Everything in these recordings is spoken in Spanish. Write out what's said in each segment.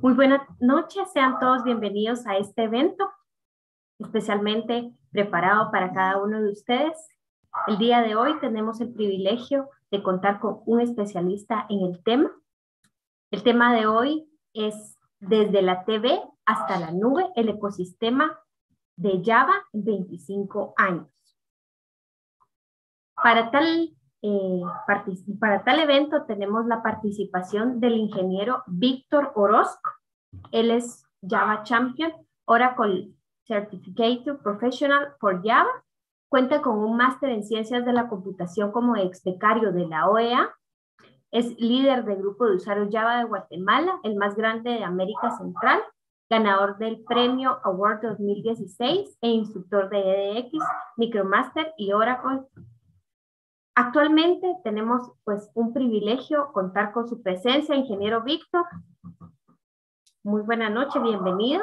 Muy buenas noches, sean todos bienvenidos a este evento, especialmente preparado para cada uno de ustedes. El día de hoy tenemos el privilegio de contar con un especialista en el tema. El tema de hoy es desde la TV hasta la nube, el ecosistema de Java en 25 años. Para tal eh, para tal evento tenemos la participación del ingeniero Víctor Orozco. Él es Java Champion, Oracle Certificate Professional for Java. Cuenta con un máster en ciencias de la computación como ex becario de la OEA. Es líder del grupo de usuarios Java de Guatemala, el más grande de América Central, ganador del premio Award 2016 e instructor de EDX, Micromaster y Oracle Actualmente tenemos pues un privilegio contar con su presencia, ingeniero Víctor. Muy buena noche, bienvenido.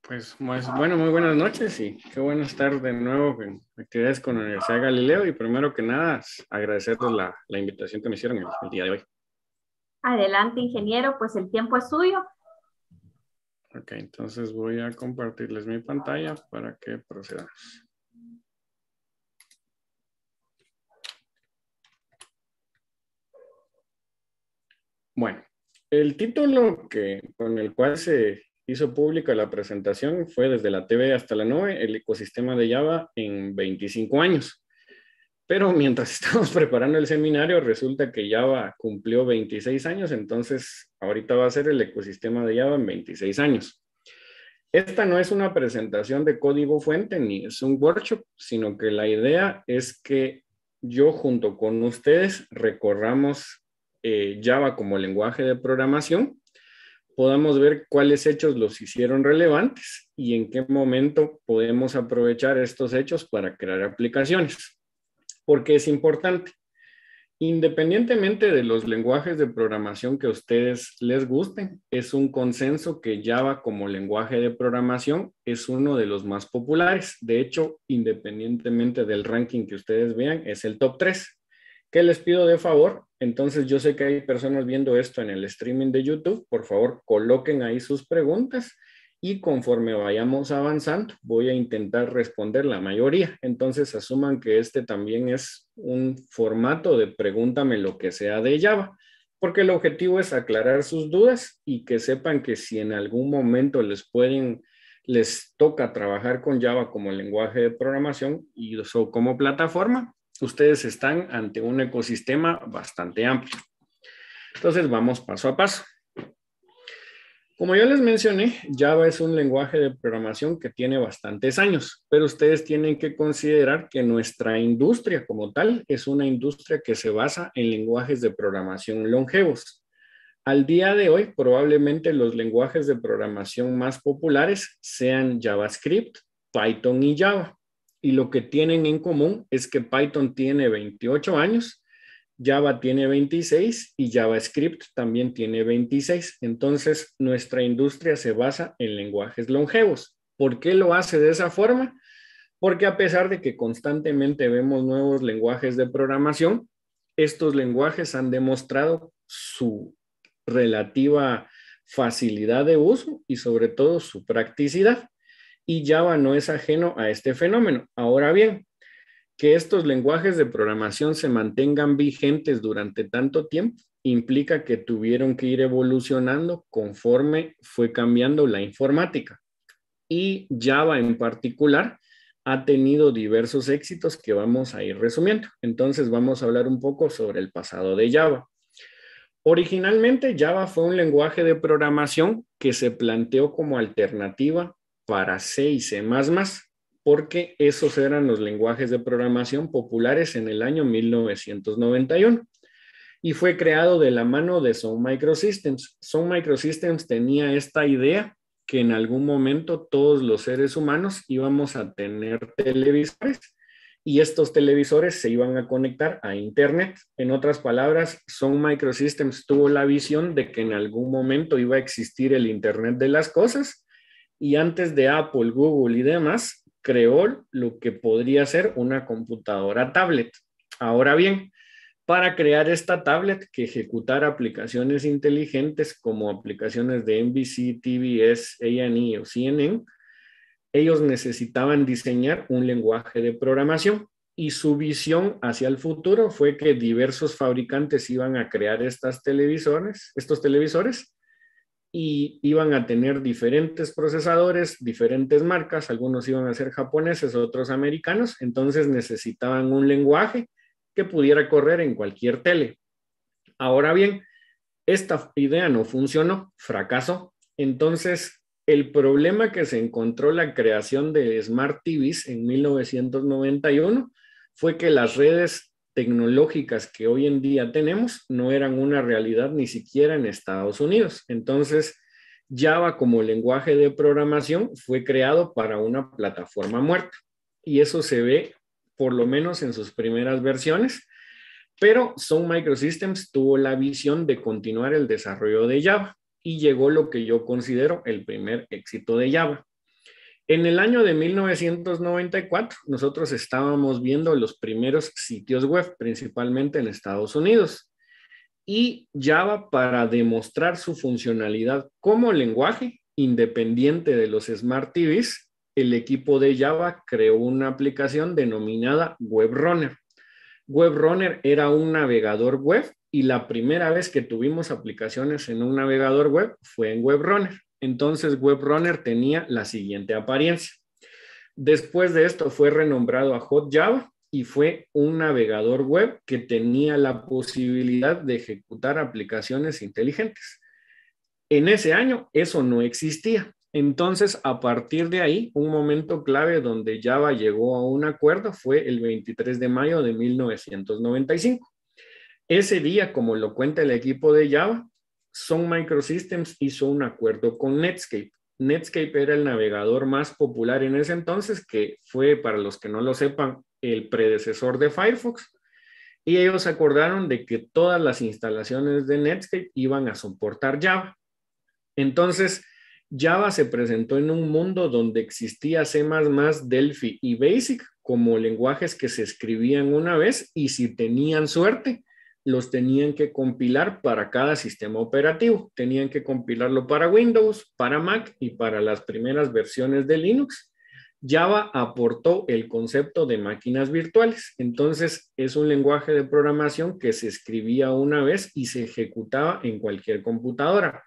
Pues, pues bueno, muy buenas noches y qué bueno estar de nuevo en actividades con la Universidad Galileo y primero que nada agradecerles la, invitación que me hicieron el, el día de hoy. Adelante, ingeniero, pues el tiempo es suyo. Ok, entonces voy a compartirles mi pantalla para que procedamos. Bueno, el título con el cual se hizo pública la presentación fue Desde la TV hasta la 9, el ecosistema de Java en 25 años. Pero mientras estamos preparando el seminario, resulta que Java cumplió 26 años, entonces ahorita va a ser el ecosistema de Java en 26 años. Esta no es una presentación de código fuente ni es un workshop, sino que la idea es que yo junto con ustedes recorramos eh, Java como lenguaje de programación, podamos ver cuáles hechos los hicieron relevantes y en qué momento podemos aprovechar estos hechos para crear aplicaciones. Porque es importante. Independientemente de los lenguajes de programación que ustedes les gusten, es un consenso que Java como lenguaje de programación es uno de los más populares. De hecho, independientemente del ranking que ustedes vean, es el top 3. ¿Qué les pido de favor? Entonces yo sé que hay personas viendo esto en el streaming de YouTube. Por favor, coloquen ahí sus preguntas y conforme vayamos avanzando, voy a intentar responder la mayoría. Entonces asuman que este también es un formato de pregúntame lo que sea de Java, porque el objetivo es aclarar sus dudas y que sepan que si en algún momento les pueden les toca trabajar con Java como lenguaje de programación y o como plataforma, ustedes están ante un ecosistema bastante amplio. Entonces vamos paso a paso. Como yo les mencioné, Java es un lenguaje de programación que tiene bastantes años, pero ustedes tienen que considerar que nuestra industria como tal es una industria que se basa en lenguajes de programación longevos. Al día de hoy, probablemente los lenguajes de programación más populares sean JavaScript, Python y Java y lo que tienen en común es que Python tiene 28 años, Java tiene 26 y JavaScript también tiene 26. Entonces, nuestra industria se basa en lenguajes longevos. ¿Por qué lo hace de esa forma? Porque a pesar de que constantemente vemos nuevos lenguajes de programación, estos lenguajes han demostrado su relativa facilidad de uso y sobre todo su practicidad y Java no es ajeno a este fenómeno. Ahora bien, que estos lenguajes de programación se mantengan vigentes durante tanto tiempo implica que tuvieron que ir evolucionando conforme fue cambiando la informática. Y Java en particular ha tenido diversos éxitos que vamos a ir resumiendo. Entonces vamos a hablar un poco sobre el pasado de Java. Originalmente Java fue un lenguaje de programación que se planteó como alternativa para C y C++, porque esos eran los lenguajes de programación populares en el año 1991 y fue creado de la mano de Sound Microsystems. Sound Microsystems tenía esta idea que en algún momento todos los seres humanos íbamos a tener televisores y estos televisores se iban a conectar a Internet. En otras palabras, Sound Microsystems tuvo la visión de que en algún momento iba a existir el Internet de las cosas y antes de Apple, Google y demás, creó lo que podría ser una computadora tablet. Ahora bien, para crear esta tablet que ejecutara aplicaciones inteligentes como aplicaciones de NBC, TBS, AE o CNN, ellos necesitaban diseñar un lenguaje de programación y su visión hacia el futuro fue que diversos fabricantes iban a crear estas televisores, estos televisores y iban a tener diferentes procesadores, diferentes marcas, algunos iban a ser japoneses, otros americanos, entonces necesitaban un lenguaje que pudiera correr en cualquier tele. Ahora bien, esta idea no funcionó, fracasó, entonces el problema que se encontró la creación de Smart TVs en 1991 fue que las redes tecnológicas que hoy en día tenemos no eran una realidad ni siquiera en Estados Unidos. Entonces, Java como lenguaje de programación fue creado para una plataforma muerta y eso se ve por lo menos en sus primeras versiones, pero Sun Microsystems tuvo la visión de continuar el desarrollo de Java y llegó lo que yo considero el primer éxito de Java, en el año de 1994, nosotros estábamos viendo los primeros sitios web, principalmente en Estados Unidos. Y Java, para demostrar su funcionalidad como lenguaje independiente de los Smart TVs, el equipo de Java creó una aplicación denominada WebRunner. WebRunner era un navegador web y la primera vez que tuvimos aplicaciones en un navegador web fue en WebRunner. Entonces WebRunner tenía la siguiente apariencia. Después de esto fue renombrado a Java y fue un navegador web que tenía la posibilidad de ejecutar aplicaciones inteligentes. En ese año eso no existía. Entonces, a partir de ahí, un momento clave donde Java llegó a un acuerdo fue el 23 de mayo de 1995. Ese día, como lo cuenta el equipo de Java, Sun Microsystems hizo un acuerdo con Netscape. Netscape era el navegador más popular en ese entonces, que fue, para los que no lo sepan, el predecesor de Firefox. Y ellos acordaron de que todas las instalaciones de Netscape iban a soportar Java. Entonces, Java se presentó en un mundo donde existía C, Delphi y Basic como lenguajes que se escribían una vez y si tenían suerte, los tenían que compilar para cada sistema operativo. Tenían que compilarlo para Windows, para Mac y para las primeras versiones de Linux. Java aportó el concepto de máquinas virtuales. Entonces, es un lenguaje de programación que se escribía una vez y se ejecutaba en cualquier computadora.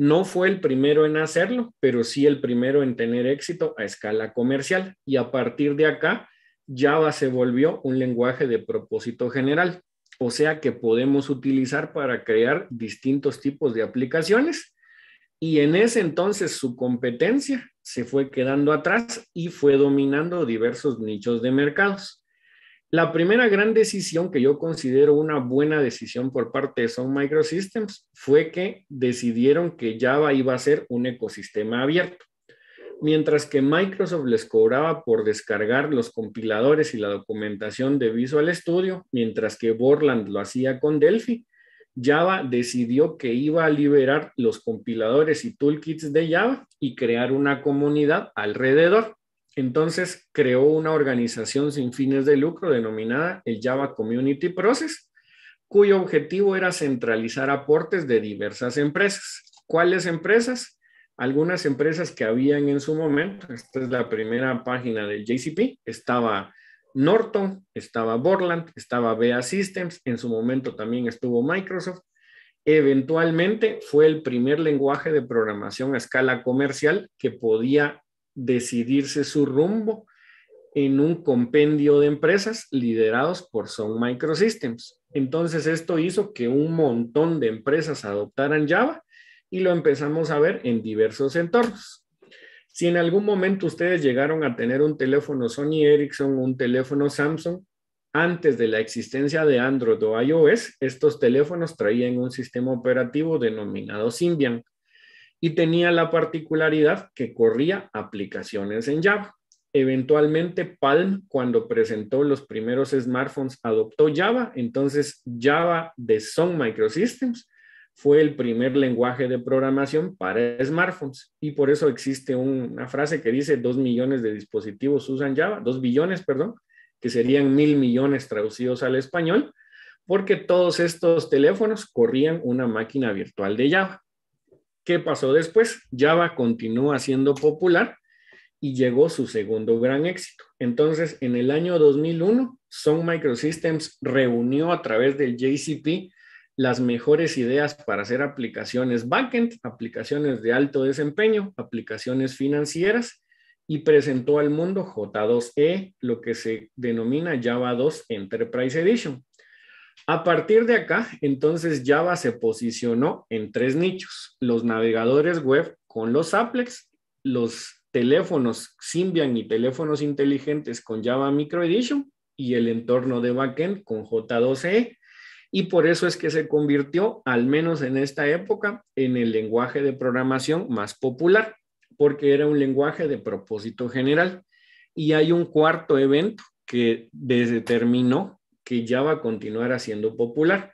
No fue el primero en hacerlo, pero sí el primero en tener éxito a escala comercial. Y a partir de acá, Java se volvió un lenguaje de propósito general o sea que podemos utilizar para crear distintos tipos de aplicaciones. Y en ese entonces su competencia se fue quedando atrás y fue dominando diversos nichos de mercados. La primera gran decisión que yo considero una buena decisión por parte de Sun Microsystems fue que decidieron que Java iba a ser un ecosistema abierto mientras que Microsoft les cobraba por descargar los compiladores y la documentación de Visual Studio, mientras que Borland lo hacía con Delphi. Java decidió que iba a liberar los compiladores y toolkits de Java y crear una comunidad alrededor. Entonces creó una organización sin fines de lucro denominada el Java Community Process, cuyo objetivo era centralizar aportes de diversas empresas. ¿Cuáles empresas? algunas empresas que habían en su momento, esta es la primera página del JCP, estaba Norton, estaba Borland, estaba BA Systems, en su momento también estuvo Microsoft. Eventualmente fue el primer lenguaje de programación a escala comercial que podía decidirse su rumbo en un compendio de empresas liderados por Sun Microsystems. Entonces esto hizo que un montón de empresas adoptaran Java y lo empezamos a ver en diversos entornos. Si en algún momento ustedes llegaron a tener un teléfono Sony Ericsson, un teléfono Samsung, antes de la existencia de Android o iOS, estos teléfonos traían un sistema operativo denominado Symbian y tenía la particularidad que corría aplicaciones en Java. Eventualmente Palm, cuando presentó los primeros smartphones, adoptó Java, entonces Java de Sun Microsystems fue el primer lenguaje de programación para smartphones y por eso existe una frase que dice dos millones de dispositivos usan Java, dos billones, perdón, que serían mil millones traducidos al español, porque todos estos teléfonos corrían una máquina virtual de Java. ¿Qué pasó después? Java continúa siendo popular y llegó su segundo gran éxito. Entonces, en el año 2001, Sun Microsystems reunió a través del JCP las mejores ideas para hacer aplicaciones backend, aplicaciones de alto desempeño, aplicaciones financieras y presentó al mundo J2E, lo que se denomina Java 2 Enterprise Edition. A partir de acá, entonces Java se posicionó en tres nichos, los navegadores web con los Applets, los teléfonos Symbian y teléfonos inteligentes con Java Micro Edition y el entorno de backend con J2E y por eso es que se convirtió, al menos en esta época, en el lenguaje de programación más popular, porque era un lenguaje de propósito general. Y hay un cuarto evento que determinó que Java continuara siendo popular.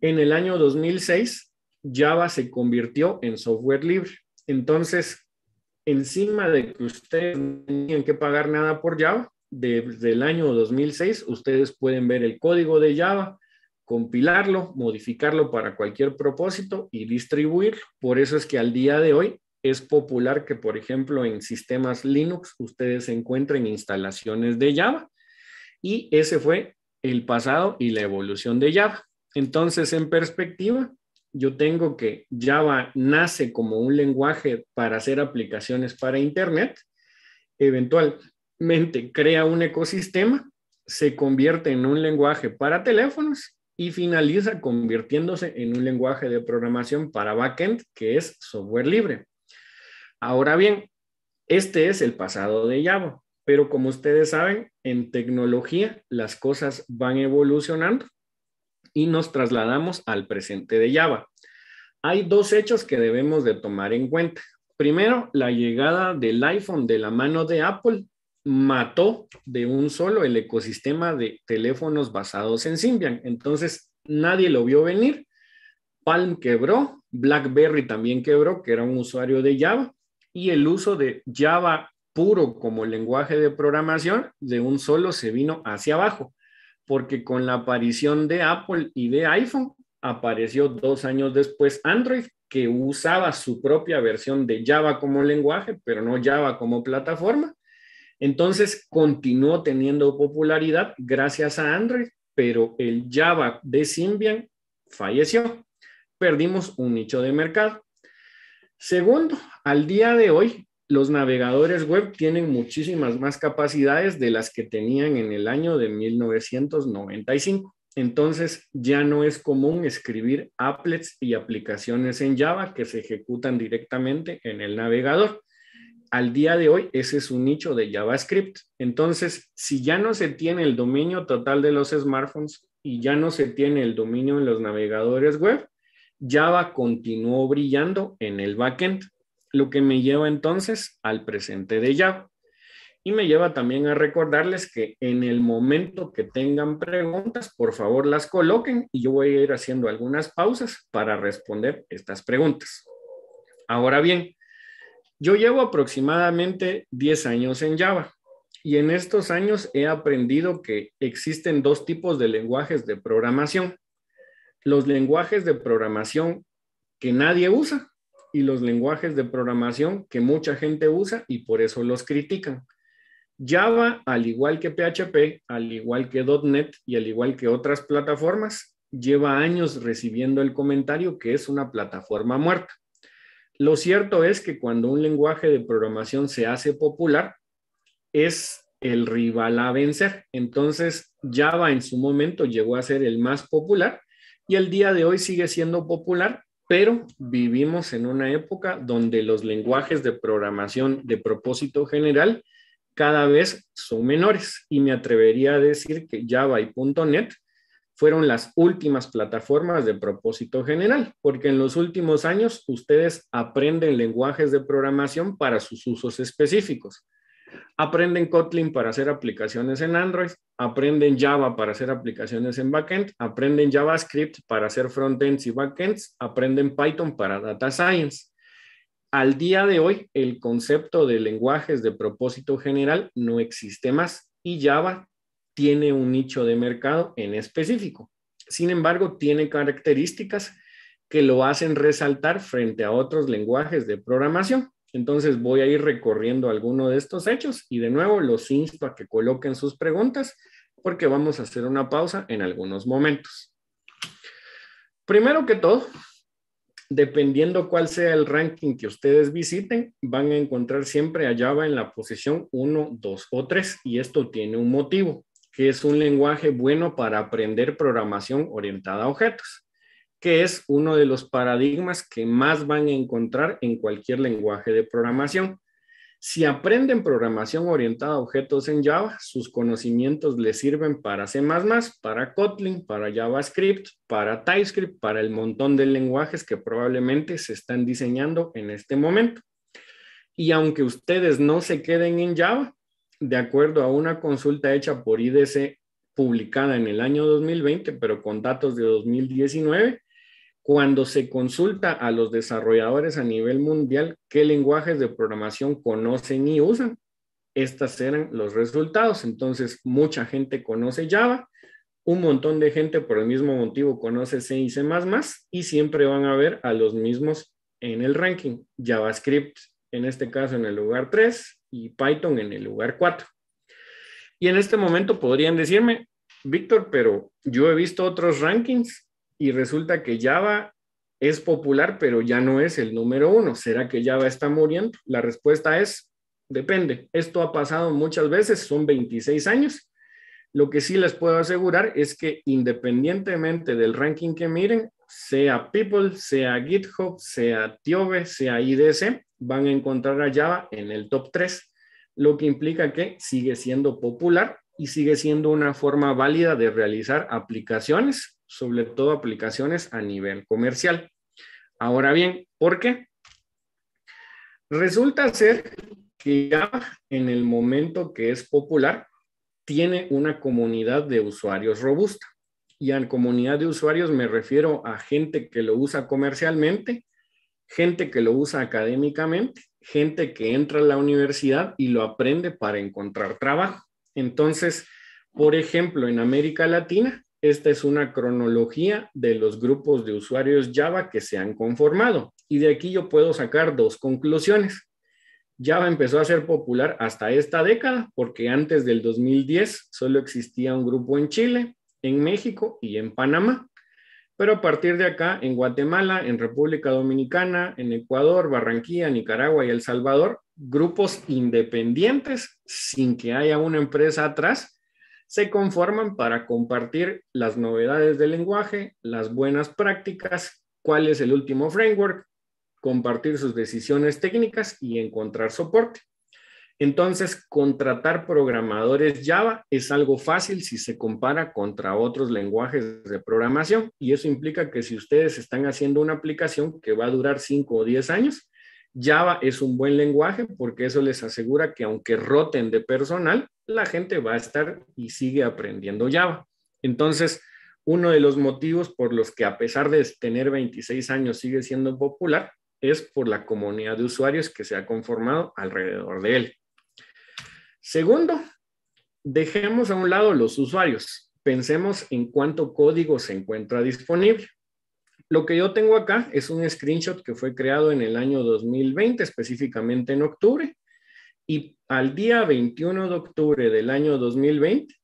En el año 2006, Java se convirtió en software libre. Entonces, encima de que ustedes no tenían que pagar nada por Java, desde el año 2006, ustedes pueden ver el código de Java, compilarlo, modificarlo para cualquier propósito y distribuirlo. Por eso es que al día de hoy es popular que, por ejemplo, en sistemas Linux ustedes encuentren instalaciones de Java. Y ese fue el pasado y la evolución de Java. Entonces, en perspectiva, yo tengo que Java nace como un lenguaje para hacer aplicaciones para Internet, eventualmente crea un ecosistema, se convierte en un lenguaje para teléfonos y finaliza convirtiéndose en un lenguaje de programación para backend que es software libre. Ahora bien, este es el pasado de Java, pero como ustedes saben, en tecnología las cosas van evolucionando y nos trasladamos al presente de Java. Hay dos hechos que debemos de tomar en cuenta. Primero, la llegada del iPhone de la mano de Apple mató de un solo el ecosistema de teléfonos basados en Symbian. Entonces, nadie lo vio venir. Palm quebró, BlackBerry también quebró, que era un usuario de Java, y el uso de Java puro como lenguaje de programación de un solo se vino hacia abajo, porque con la aparición de Apple y de iPhone apareció dos años después Android, que usaba su propia versión de Java como lenguaje, pero no Java como plataforma, entonces continuó teniendo popularidad gracias a Android, pero el Java de Symbian falleció. Perdimos un nicho de mercado. Segundo, al día de hoy, los navegadores web tienen muchísimas más capacidades de las que tenían en el año de 1995. Entonces, ya no es común escribir applets y aplicaciones en Java que se ejecutan directamente en el navegador al día de hoy ese es un nicho de JavaScript. Entonces, si ya no se tiene el dominio total de los smartphones y ya no se tiene el dominio en los navegadores web, Java continuó brillando en el backend, lo que me lleva entonces al presente de Java. Y me lleva también a recordarles que en el momento que tengan preguntas, por favor las coloquen y yo voy a ir haciendo algunas pausas para responder estas preguntas. Ahora bien, yo llevo aproximadamente 10 años en Java y en estos años he aprendido que existen dos tipos de lenguajes de programación. Los lenguajes de programación que nadie usa y los lenguajes de programación que mucha gente usa y por eso los critican. Java, al igual que PHP, al igual que .NET y al igual que otras plataformas, lleva años recibiendo el comentario que es una plataforma muerta. Lo cierto es que cuando un lenguaje de programación se hace popular, es el rival a vencer. Entonces, Java en su momento llegó a ser el más popular y el día de hoy sigue siendo popular, pero vivimos en una época donde los lenguajes de programación de propósito general cada vez son menores y me atrevería a decir que Java y .NET fueron las últimas plataformas de propósito general, porque en los últimos años ustedes aprenden lenguajes de programación para sus usos específicos. Aprenden Kotlin para hacer aplicaciones en Android, aprenden Java para hacer aplicaciones en backend, aprenden JavaScript para hacer frontends y backends, aprenden Python para data science. Al día de hoy, el concepto de lenguajes de propósito general no existe más y Java tiene un nicho de mercado en específico. Sin embargo, tiene características que lo hacen resaltar frente a otros lenguajes de programación. Entonces voy a ir recorriendo alguno de estos hechos y de nuevo los insto a que coloquen sus preguntas porque vamos a hacer una pausa en algunos momentos. Primero que todo, dependiendo cuál sea el ranking que ustedes visiten, van a encontrar siempre a Java en la posición 1, 2 o 3 y esto tiene un motivo que es un lenguaje bueno para aprender programación orientada a objetos, que es uno de los paradigmas que más van a encontrar en cualquier lenguaje de programación. Si aprenden programación orientada a objetos en Java, sus conocimientos les sirven para C++, para Kotlin, para JavaScript, para TypeScript, para el montón de lenguajes que probablemente se están diseñando en este momento. Y aunque ustedes no se queden en Java, de acuerdo a una consulta hecha por IDC publicada en el año 2020, pero con datos de 2019, cuando se consulta a los desarrolladores a nivel mundial qué lenguajes de programación conocen y usan, Estos eran los resultados. Entonces, mucha gente conoce Java, un montón de gente por el mismo motivo conoce C y C++ y siempre van a ver a los mismos en el ranking. JavaScript, en este caso en el lugar 3, y Python en el lugar 4. Y en este momento podrían decirme, Víctor, pero yo he visto otros rankings y resulta que Java es popular, pero ya no es el número uno. ¿Será que Java está muriendo? La respuesta es, depende. Esto ha pasado muchas veces, son 26 años. Lo que sí les puedo asegurar es que independientemente del ranking que miren, sea People, sea GitHub, sea Tiobe, sea IDC, van a encontrar a Java en el top 3, lo que implica que sigue siendo popular y sigue siendo una forma válida de realizar aplicaciones, sobre todo aplicaciones a nivel comercial. Ahora bien, ¿por qué? Resulta ser que Java en el momento que es popular tiene una comunidad de usuarios robusta. Y a comunidad de usuarios me refiero a gente que lo usa comercialmente, gente que lo usa académicamente, gente que entra a la universidad y lo aprende para encontrar trabajo. Entonces, por ejemplo, en América Latina, esta es una cronología de los grupos de usuarios Java que se han conformado. Y de aquí yo puedo sacar dos conclusiones. Java empezó a ser popular hasta esta década, porque antes del 2010 solo existía un grupo en Chile, en México y en Panamá. Pero a partir de acá, en Guatemala, en República Dominicana, en Ecuador, Barranquilla, Nicaragua y El Salvador, grupos independientes, sin que haya una empresa atrás, se conforman para compartir las novedades del lenguaje, las buenas prácticas, cuál es el último framework, compartir sus decisiones técnicas y encontrar soporte. Entonces, contratar programadores Java es algo fácil si se compara contra otros lenguajes de programación y eso implica que si ustedes están haciendo una aplicación que va a durar 5 o 10 años, Java es un buen lenguaje porque eso les asegura que aunque roten de personal, la gente va a estar y sigue aprendiendo Java. Entonces, uno de los motivos por los que a pesar de tener 26 años sigue siendo popular es por la comunidad de usuarios que se ha conformado alrededor de él. Segundo, dejemos a un lado los usuarios. Pensemos en cuánto código se encuentra disponible. Lo que yo tengo acá es un screenshot que fue creado en el año 2020, específicamente en octubre. Y al día 21 de octubre del año 2020,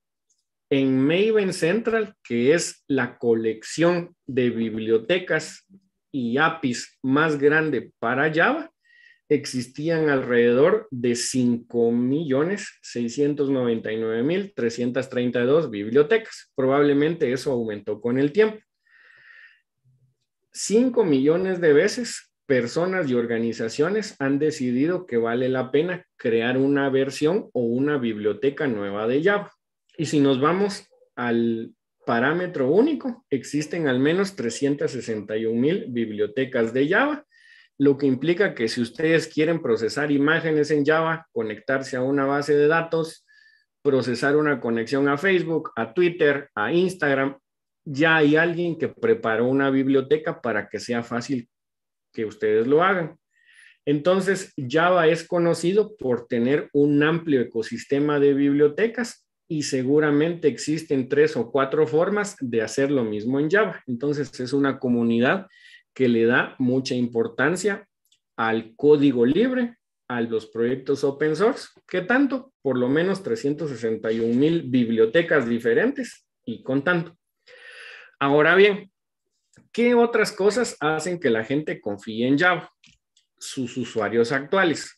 en Maven Central, que es la colección de bibliotecas y APIs más grande para Java, existían alrededor de 5.699.332 bibliotecas. Probablemente eso aumentó con el tiempo. 5 millones de veces personas y organizaciones han decidido que vale la pena crear una versión o una biblioteca nueva de Java. Y si nos vamos al parámetro único, existen al menos 361.000 bibliotecas de Java lo que implica que si ustedes quieren procesar imágenes en Java, conectarse a una base de datos, procesar una conexión a Facebook, a Twitter, a Instagram, ya hay alguien que preparó una biblioteca para que sea fácil que ustedes lo hagan. Entonces, Java es conocido por tener un amplio ecosistema de bibliotecas y seguramente existen tres o cuatro formas de hacer lo mismo en Java. Entonces, es una comunidad que le da mucha importancia al código libre, a los proyectos open source. ¿Qué tanto? Por lo menos 361 mil bibliotecas diferentes y con tanto. Ahora bien, ¿qué otras cosas hacen que la gente confíe en Java? Sus usuarios actuales.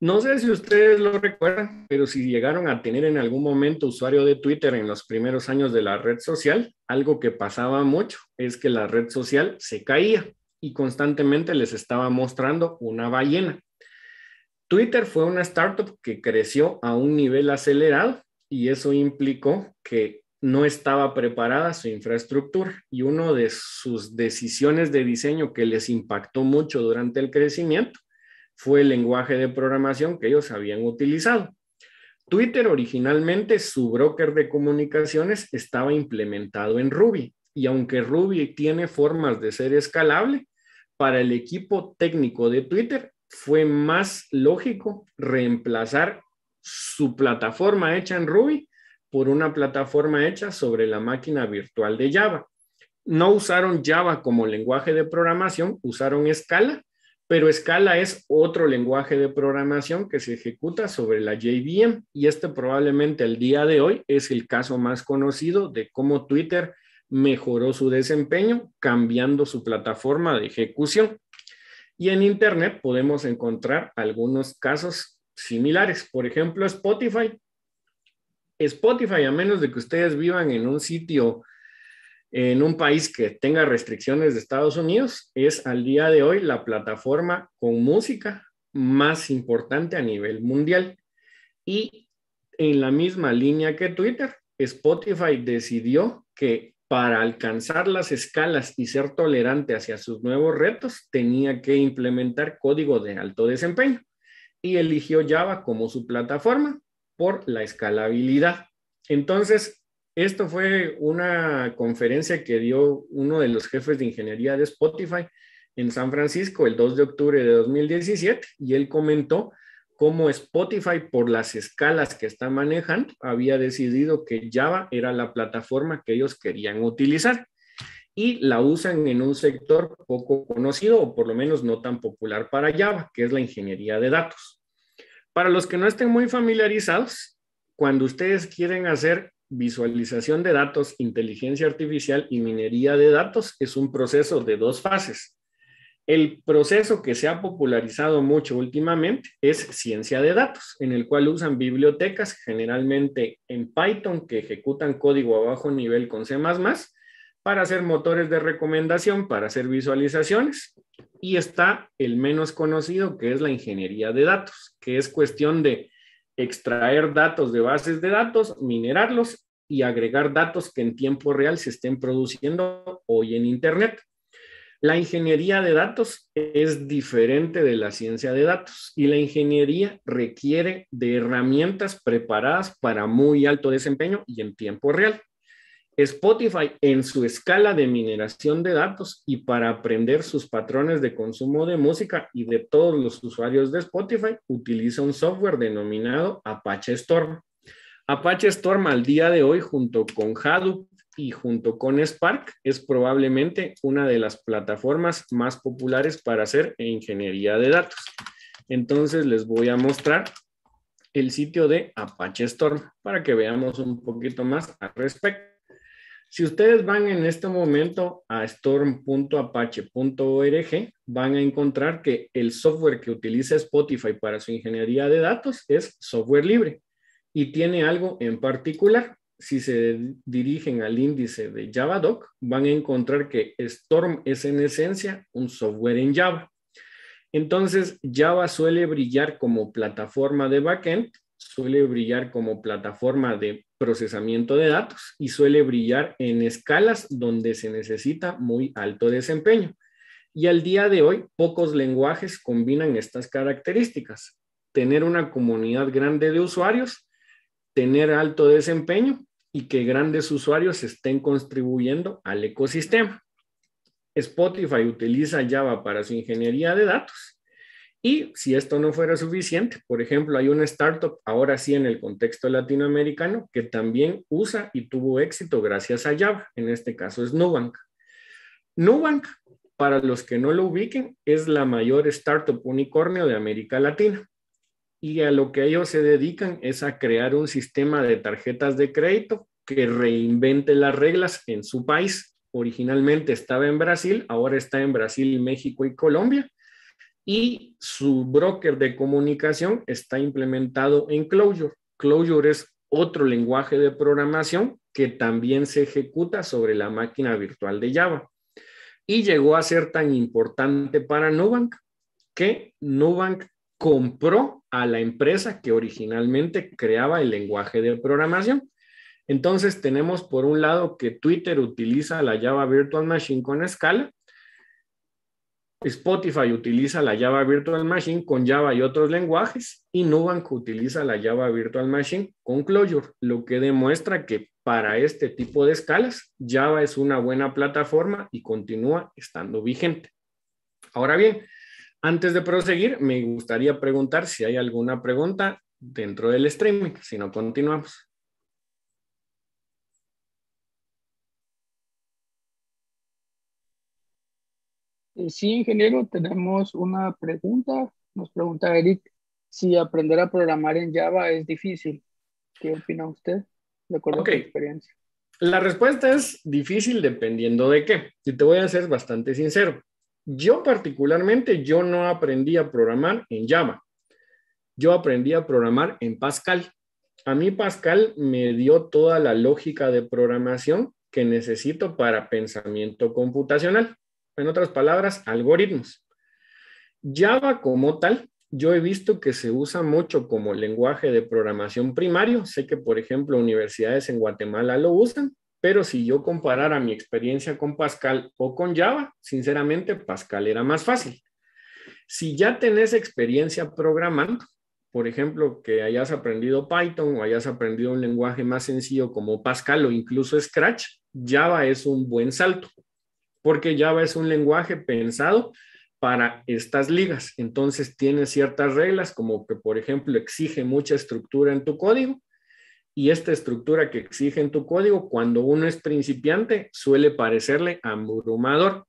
No sé si ustedes lo recuerdan, pero si llegaron a tener en algún momento usuario de Twitter en los primeros años de la red social, algo que pasaba mucho es que la red social se caía y constantemente les estaba mostrando una ballena. Twitter fue una startup que creció a un nivel acelerado y eso implicó que no estaba preparada su infraestructura y una de sus decisiones de diseño que les impactó mucho durante el crecimiento fue el lenguaje de programación que ellos habían utilizado. Twitter originalmente, su broker de comunicaciones estaba implementado en Ruby y aunque Ruby tiene formas de ser escalable, para el equipo técnico de Twitter fue más lógico reemplazar su plataforma hecha en Ruby por una plataforma hecha sobre la máquina virtual de Java. No usaron Java como lenguaje de programación, usaron Scala pero Scala es otro lenguaje de programación que se ejecuta sobre la JVM y este probablemente el día de hoy es el caso más conocido de cómo Twitter mejoró su desempeño cambiando su plataforma de ejecución. Y en Internet podemos encontrar algunos casos similares. Por ejemplo, Spotify. Spotify, a menos de que ustedes vivan en un sitio en un país que tenga restricciones de Estados Unidos, es al día de hoy la plataforma con música más importante a nivel mundial. Y en la misma línea que Twitter, Spotify decidió que para alcanzar las escalas y ser tolerante hacia sus nuevos retos, tenía que implementar código de alto desempeño y eligió Java como su plataforma por la escalabilidad. Entonces, esto fue una conferencia que dio uno de los jefes de ingeniería de Spotify en San Francisco el 2 de octubre de 2017 y él comentó cómo Spotify por las escalas que está manejando había decidido que Java era la plataforma que ellos querían utilizar y la usan en un sector poco conocido o por lo menos no tan popular para Java, que es la ingeniería de datos. Para los que no estén muy familiarizados, cuando ustedes quieren hacer visualización de datos, inteligencia artificial y minería de datos es un proceso de dos fases. El proceso que se ha popularizado mucho últimamente es ciencia de datos, en el cual usan bibliotecas generalmente en Python que ejecutan código a bajo nivel con C++ para hacer motores de recomendación, para hacer visualizaciones. Y está el menos conocido, que es la ingeniería de datos, que es cuestión de extraer datos de bases de datos, minerarlos y agregar datos que en tiempo real se estén produciendo hoy en Internet. La ingeniería de datos es diferente de la ciencia de datos y la ingeniería requiere de herramientas preparadas para muy alto desempeño y en tiempo real. Spotify en su escala de mineración de datos y para aprender sus patrones de consumo de música y de todos los usuarios de Spotify utiliza un software denominado Apache Storm. Apache Storm al día de hoy junto con Hadoop y junto con Spark es probablemente una de las plataformas más populares para hacer ingeniería de datos. Entonces les voy a mostrar el sitio de Apache Storm para que veamos un poquito más al respecto. Si ustedes van en este momento a storm.apache.org, van a encontrar que el software que utiliza Spotify para su ingeniería de datos es software libre y tiene algo en particular. Si se dirigen al índice de JavaDoc, van a encontrar que Storm es en esencia un software en Java. Entonces, Java suele brillar como plataforma de backend, suele brillar como plataforma de procesamiento de datos y suele brillar en escalas donde se necesita muy alto desempeño. Y al día de hoy, pocos lenguajes combinan estas características. Tener una comunidad grande de usuarios, tener alto desempeño y que grandes usuarios estén contribuyendo al ecosistema. Spotify utiliza Java para su ingeniería de datos y si esto no fuera suficiente, por ejemplo, hay una startup, ahora sí en el contexto latinoamericano, que también usa y tuvo éxito gracias a Java, en este caso es Nubank. Nubank, para los que no lo ubiquen, es la mayor startup unicornio de América Latina. Y a lo que ellos se dedican es a crear un sistema de tarjetas de crédito que reinvente las reglas en su país. Originalmente estaba en Brasil, ahora está en Brasil, México y Colombia y su broker de comunicación está implementado en Clojure. Clojure es otro lenguaje de programación que también se ejecuta sobre la máquina virtual de Java. Y llegó a ser tan importante para Nubank que Nubank compró a la empresa que originalmente creaba el lenguaje de programación. Entonces tenemos por un lado que Twitter utiliza la Java Virtual Machine con escala Spotify utiliza la Java Virtual Machine con Java y otros lenguajes y Nubank utiliza la Java Virtual Machine con Clojure, lo que demuestra que para este tipo de escalas Java es una buena plataforma y continúa estando vigente. Ahora bien, antes de proseguir, me gustaría preguntar si hay alguna pregunta dentro del streaming, si no continuamos. Eh, sí, ingeniero, tenemos una pregunta. Nos pregunta Eric si aprender a programar en Java es difícil. ¿Qué opina usted de acuerdo su experiencia? La respuesta es difícil dependiendo de qué. Y te voy a ser bastante sincero. Yo particularmente, yo no aprendí a programar en Java. Yo aprendí a programar en Pascal. A mí Pascal me dio toda la lógica de programación que necesito para pensamiento computacional. En otras palabras, algoritmos. Java como tal, yo he visto que se usa mucho como lenguaje de programación primario. Sé que, por ejemplo, universidades en Guatemala lo usan, pero si yo comparara mi experiencia con Pascal o con Java, sinceramente Pascal era más fácil. Si ya tenés experiencia programando, por ejemplo, que hayas aprendido Python o hayas aprendido un lenguaje más sencillo como Pascal o incluso Scratch, Java es un buen salto porque Java es un lenguaje pensado para estas ligas. Entonces tiene ciertas reglas, como que, por ejemplo, exige mucha estructura en tu código. Y esta estructura que exige en tu código, cuando uno es principiante, suele parecerle abrumador.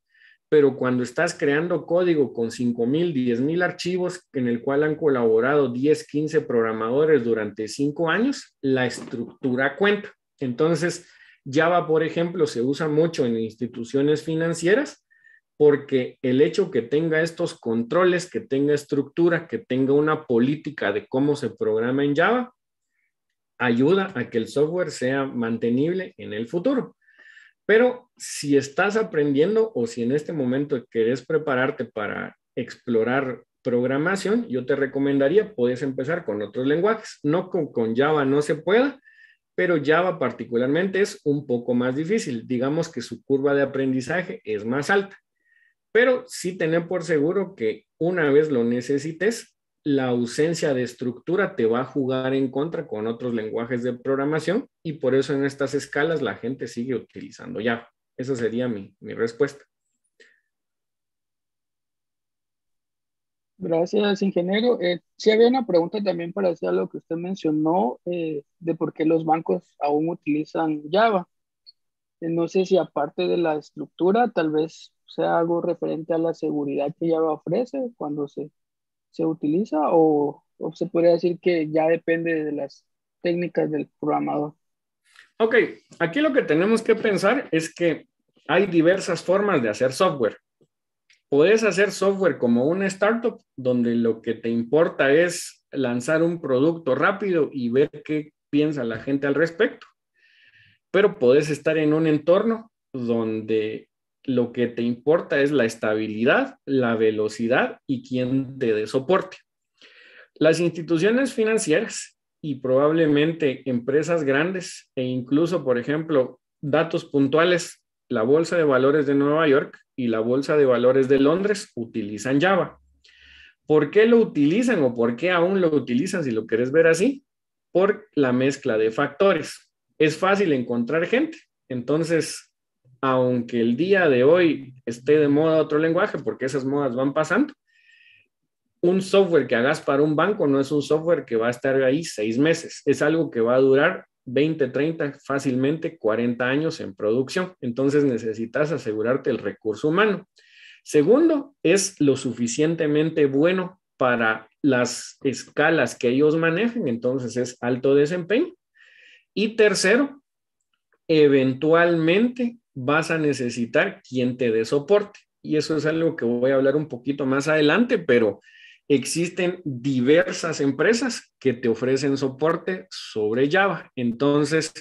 Pero cuando estás creando código con 5.000, 10.000 archivos en el cual han colaborado 10, 15 programadores durante 5 años, la estructura cuenta. Entonces, Java, por ejemplo, se usa mucho en instituciones financieras porque el hecho que tenga estos controles, que tenga estructura, que tenga una política de cómo se programa en Java, ayuda a que el software sea mantenible en el futuro. Pero si estás aprendiendo o si en este momento querés prepararte para explorar programación, yo te recomendaría, puedes empezar con otros lenguajes, no con, con Java no se pueda, pero Java particularmente es un poco más difícil. Digamos que su curva de aprendizaje es más alta, pero sí tener por seguro que una vez lo necesites, la ausencia de estructura te va a jugar en contra con otros lenguajes de programación y por eso en estas escalas la gente sigue utilizando Java. Esa sería mi, mi respuesta. Gracias, ingeniero. Eh, si había una pregunta también para hacer lo que usted mencionó eh, de por qué los bancos aún utilizan Java. Eh, no sé si aparte de la estructura, tal vez sea algo referente a la seguridad que Java ofrece cuando se, se utiliza o, o se podría decir que ya depende de las técnicas del programador. Ok, aquí lo que tenemos que pensar es que hay diversas formas de hacer software puedes hacer software como una startup donde lo que te importa es lanzar un producto rápido y ver qué piensa la gente al respecto. Pero puedes estar en un entorno donde lo que te importa es la estabilidad, la velocidad y quién te dé soporte. Las instituciones financieras y probablemente empresas grandes e incluso, por ejemplo, datos puntuales, la Bolsa de Valores de Nueva York y la Bolsa de Valores de Londres utilizan Java. ¿Por qué lo utilizan o por qué aún lo utilizan si lo querés ver así? Por la mezcla de factores. Es fácil encontrar gente. Entonces, aunque el día de hoy esté de moda otro lenguaje, porque esas modas van pasando, un software que hagas para un banco no es un software que va a estar ahí seis meses, es algo que va a durar 20, 30, fácilmente 40 años en producción. Entonces necesitas asegurarte el recurso humano. Segundo, es lo suficientemente bueno para las escalas que ellos manejen. entonces es alto desempeño. Y tercero, eventualmente vas a necesitar quien te dé soporte. Y eso es algo que voy a hablar un poquito más adelante, pero existen diversas empresas que te ofrecen soporte sobre Java. Entonces,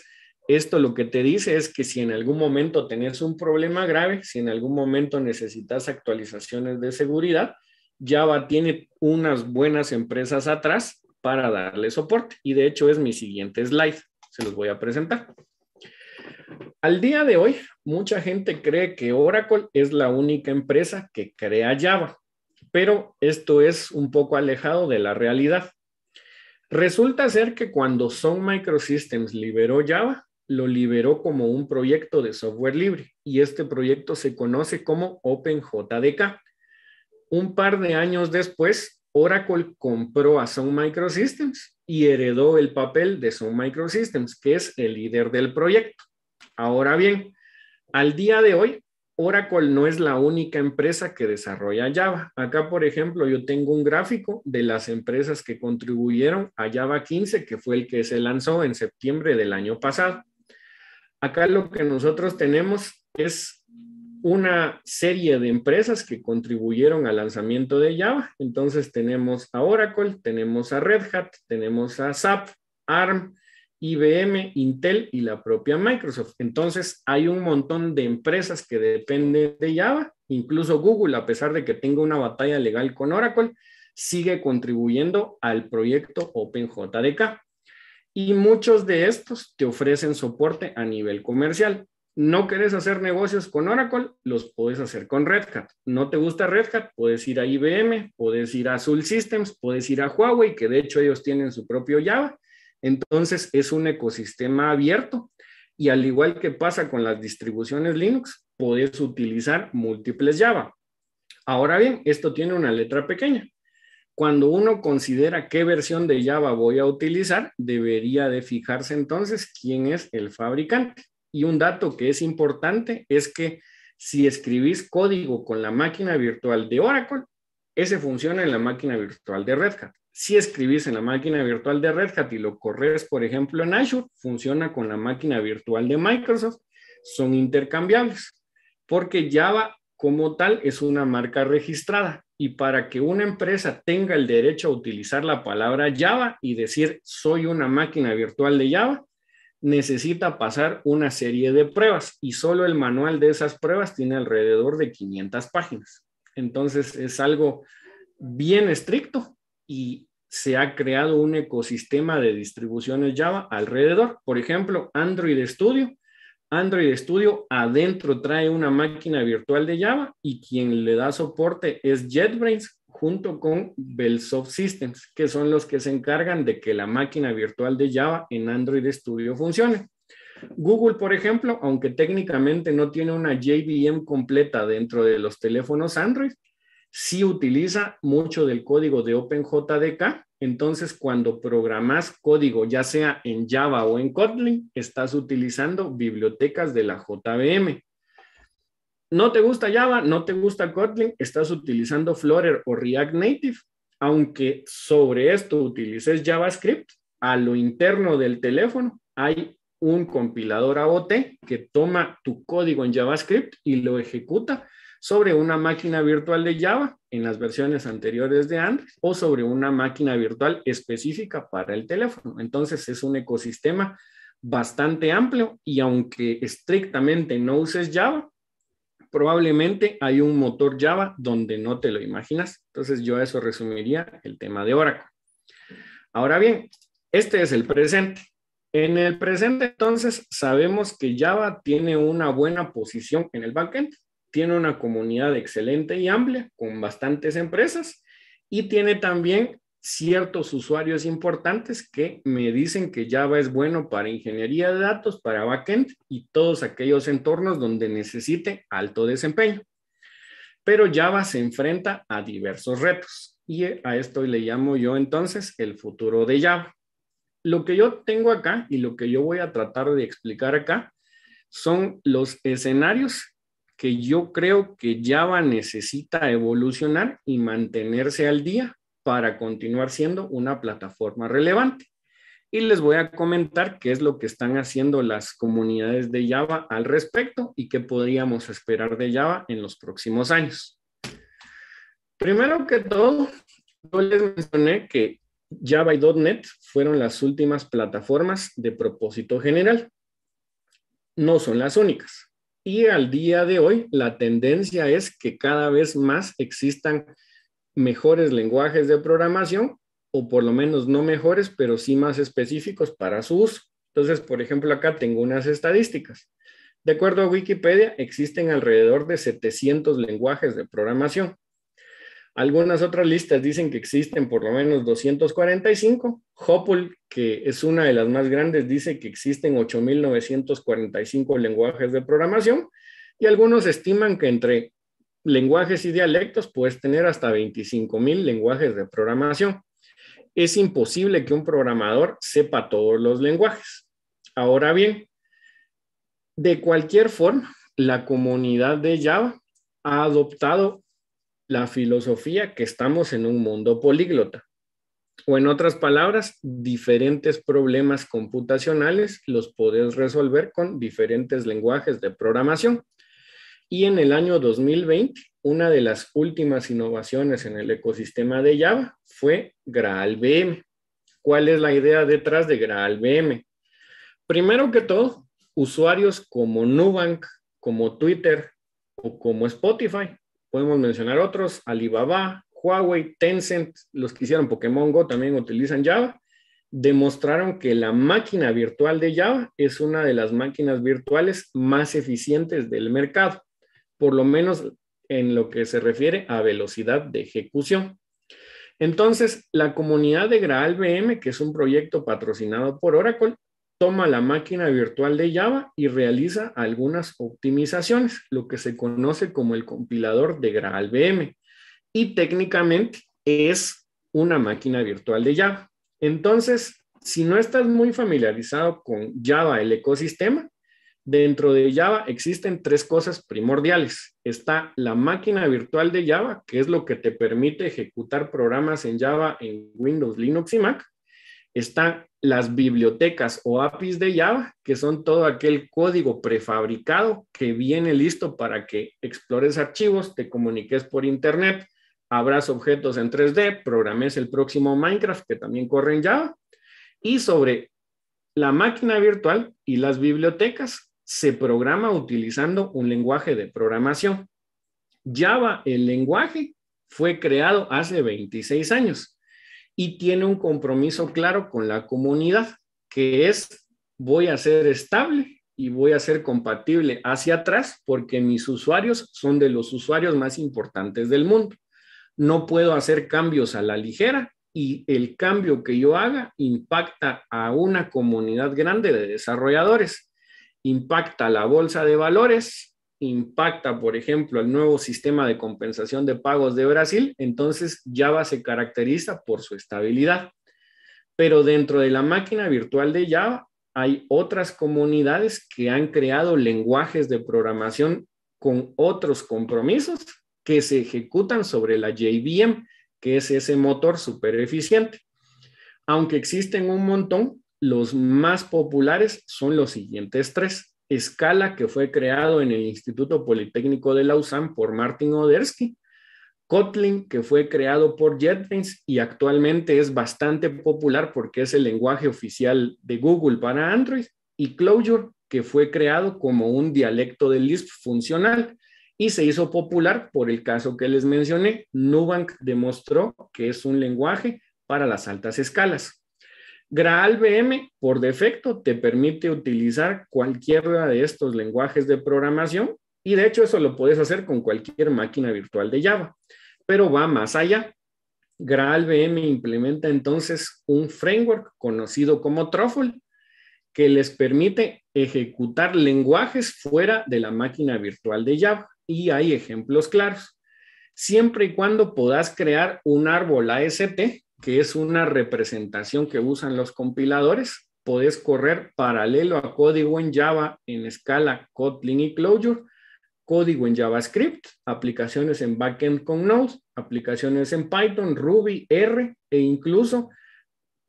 esto lo que te dice es que si en algún momento tenés un problema grave, si en algún momento necesitas actualizaciones de seguridad, Java tiene unas buenas empresas atrás para darle soporte. Y de hecho es mi siguiente slide. Se los voy a presentar. Al día de hoy, mucha gente cree que Oracle es la única empresa que crea Java pero esto es un poco alejado de la realidad. Resulta ser que cuando Sun Microsystems liberó Java, lo liberó como un proyecto de software libre y este proyecto se conoce como OpenJDK. Un par de años después, Oracle compró a Sun Microsystems y heredó el papel de Sun Microsystems, que es el líder del proyecto. Ahora bien, al día de hoy, Oracle no es la única empresa que desarrolla Java. Acá, por ejemplo, yo tengo un gráfico de las empresas que contribuyeron a Java 15, que fue el que se lanzó en septiembre del año pasado. Acá lo que nosotros tenemos es una serie de empresas que contribuyeron al lanzamiento de Java. Entonces tenemos a Oracle, tenemos a Red Hat, tenemos a SAP, ARM, IBM, Intel y la propia Microsoft. Entonces, hay un montón de empresas que dependen de Java, incluso Google, a pesar de que tenga una batalla legal con Oracle, sigue contribuyendo al proyecto OpenJDK. Y muchos de estos te ofrecen soporte a nivel comercial. No querés hacer negocios con Oracle, los puedes hacer con Red Hat. No te gusta Red Hat, puedes ir a IBM, puedes ir a Azul Systems, puedes ir a Huawei, que de hecho ellos tienen su propio Java entonces es un ecosistema abierto y al igual que pasa con las distribuciones Linux, podés utilizar múltiples Java. Ahora bien, esto tiene una letra pequeña. Cuando uno considera qué versión de Java voy a utilizar, debería de fijarse entonces quién es el fabricante. Y un dato que es importante es que si escribís código con la máquina virtual de Oracle, ese funciona en la máquina virtual de Red Hat si escribís en la máquina virtual de Red Hat y lo corres, por ejemplo, en Azure, funciona con la máquina virtual de Microsoft, son intercambiables, porque Java como tal es una marca registrada y para que una empresa tenga el derecho a utilizar la palabra Java y decir soy una máquina virtual de Java, necesita pasar una serie de pruebas y solo el manual de esas pruebas tiene alrededor de 500 páginas. Entonces es algo bien estricto y se ha creado un ecosistema de distribuciones Java alrededor. Por ejemplo, Android Studio. Android Studio adentro trae una máquina virtual de Java y quien le da soporte es JetBrains junto con Bellsoft Systems, que son los que se encargan de que la máquina virtual de Java en Android Studio funcione. Google, por ejemplo, aunque técnicamente no tiene una JVM completa dentro de los teléfonos Android, si utiliza mucho del código de OpenJDK. Entonces, cuando programas código, ya sea en Java o en Kotlin, estás utilizando bibliotecas de la JVM. No te gusta Java, no te gusta Kotlin, estás utilizando Flutter o React Native. Aunque sobre esto utilices JavaScript, a lo interno del teléfono hay un compilador AOT que toma tu código en JavaScript y lo ejecuta sobre una máquina virtual de Java en las versiones anteriores de Android o sobre una máquina virtual específica para el teléfono. Entonces es un ecosistema bastante amplio y aunque estrictamente no uses Java, probablemente hay un motor Java donde no te lo imaginas. Entonces yo eso resumiría el tema de Oracle. Ahora bien, este es el presente. En el presente entonces sabemos que Java tiene una buena posición en el backend tiene una comunidad excelente y amplia con bastantes empresas y tiene también ciertos usuarios importantes que me dicen que Java es bueno para ingeniería de datos, para backend y todos aquellos entornos donde necesite alto desempeño. Pero Java se enfrenta a diversos retos y a esto le llamo yo entonces el futuro de Java. Lo que yo tengo acá y lo que yo voy a tratar de explicar acá son los escenarios que yo creo que Java necesita evolucionar y mantenerse al día para continuar siendo una plataforma relevante. Y les voy a comentar qué es lo que están haciendo las comunidades de Java al respecto y qué podríamos esperar de Java en los próximos años. Primero que todo, yo les mencioné que Java y .NET fueron las últimas plataformas de propósito general. No son las únicas. Y al día de hoy, la tendencia es que cada vez más existan mejores lenguajes de programación, o por lo menos no mejores, pero sí más específicos para su uso. Entonces, por ejemplo, acá tengo unas estadísticas. De acuerdo a Wikipedia, existen alrededor de 700 lenguajes de programación. Algunas otras listas dicen que existen por lo menos 245. Hopul, que es una de las más grandes, dice que existen 8.945 lenguajes de programación y algunos estiman que entre lenguajes y dialectos puedes tener hasta 25.000 lenguajes de programación. Es imposible que un programador sepa todos los lenguajes. Ahora bien, de cualquier forma, la comunidad de Java ha adoptado la filosofía que estamos en un mundo políglota. O en otras palabras, diferentes problemas computacionales los podés resolver con diferentes lenguajes de programación. Y en el año 2020, una de las últimas innovaciones en el ecosistema de Java fue GraalVM. ¿Cuál es la idea detrás de GraalVM? Primero que todo, usuarios como Nubank, como Twitter o como Spotify Podemos mencionar otros, Alibaba, Huawei, Tencent, los que hicieron Pokémon Go también utilizan Java, demostraron que la máquina virtual de Java es una de las máquinas virtuales más eficientes del mercado, por lo menos en lo que se refiere a velocidad de ejecución. Entonces, la comunidad de GraalVM, que es un proyecto patrocinado por Oracle, toma la máquina virtual de Java y realiza algunas optimizaciones, lo que se conoce como el compilador de GraalVM. Y técnicamente es una máquina virtual de Java. Entonces, si no estás muy familiarizado con Java, el ecosistema, dentro de Java existen tres cosas primordiales. Está la máquina virtual de Java, que es lo que te permite ejecutar programas en Java en Windows, Linux y Mac están las bibliotecas o APIs de Java, que son todo aquel código prefabricado que viene listo para que explores archivos, te comuniques por Internet, abras objetos en 3D, programes el próximo Minecraft, que también corre en Java. Y sobre la máquina virtual y las bibliotecas, se programa utilizando un lenguaje de programación. Java, el lenguaje, fue creado hace 26 años y tiene un compromiso claro con la comunidad, que es voy a ser estable y voy a ser compatible hacia atrás porque mis usuarios son de los usuarios más importantes del mundo. No puedo hacer cambios a la ligera y el cambio que yo haga impacta a una comunidad grande de desarrolladores, impacta a la bolsa de valores, impacta, por ejemplo, el nuevo sistema de compensación de pagos de Brasil, entonces Java se caracteriza por su estabilidad. Pero dentro de la máquina virtual de Java hay otras comunidades que han creado lenguajes de programación con otros compromisos que se ejecutan sobre la JVM, que es ese motor super eficiente. Aunque existen un montón, los más populares son los siguientes tres. Scala, que fue creado en el Instituto Politécnico de Lausanne por Martin Odersky, Kotlin, que fue creado por JetBrains y actualmente es bastante popular porque es el lenguaje oficial de Google para Android, y Clojure, que fue creado como un dialecto de Lisp funcional y se hizo popular por el caso que les mencioné. Nubank demostró que es un lenguaje para las altas escalas. GraalVM por defecto te permite utilizar cualquiera de estos lenguajes de programación y de hecho eso lo puedes hacer con cualquier máquina virtual de Java, pero va más allá. GraalVM implementa entonces un framework conocido como Truffle que les permite ejecutar lenguajes fuera de la máquina virtual de Java y hay ejemplos claros. Siempre y cuando puedas crear un árbol AST que es una representación que usan los compiladores, podés correr paralelo a código en Java en escala Kotlin y Clojure, código en JavaScript, aplicaciones en backend con Node, aplicaciones en Python, Ruby, R e incluso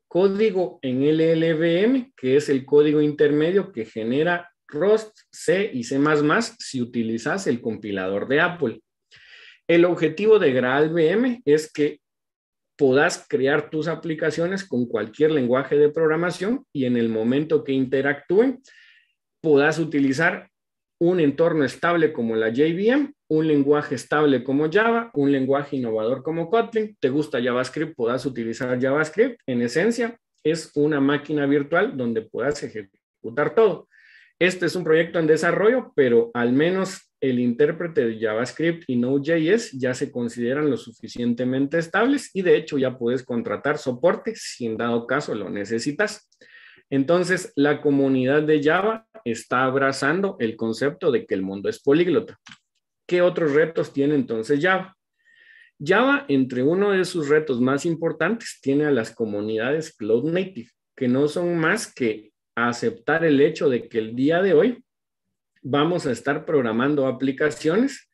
código en LLVM, que es el código intermedio que genera Rust, C y C++ si utilizas el compilador de Apple. El objetivo de GraalVM es que podás crear tus aplicaciones con cualquier lenguaje de programación y en el momento que interactúen, podás utilizar un entorno estable como la JVM, un lenguaje estable como Java, un lenguaje innovador como Kotlin. ¿Te gusta JavaScript? Podás utilizar JavaScript. En esencia, es una máquina virtual donde puedas ejecutar todo. Este es un proyecto en desarrollo, pero al menos el intérprete de JavaScript y Node.js ya se consideran lo suficientemente estables y de hecho ya puedes contratar soporte si en dado caso lo necesitas. Entonces, la comunidad de Java está abrazando el concepto de que el mundo es políglota. ¿Qué otros retos tiene entonces Java? Java, entre uno de sus retos más importantes, tiene a las comunidades cloud native, que no son más que aceptar el hecho de que el día de hoy vamos a estar programando aplicaciones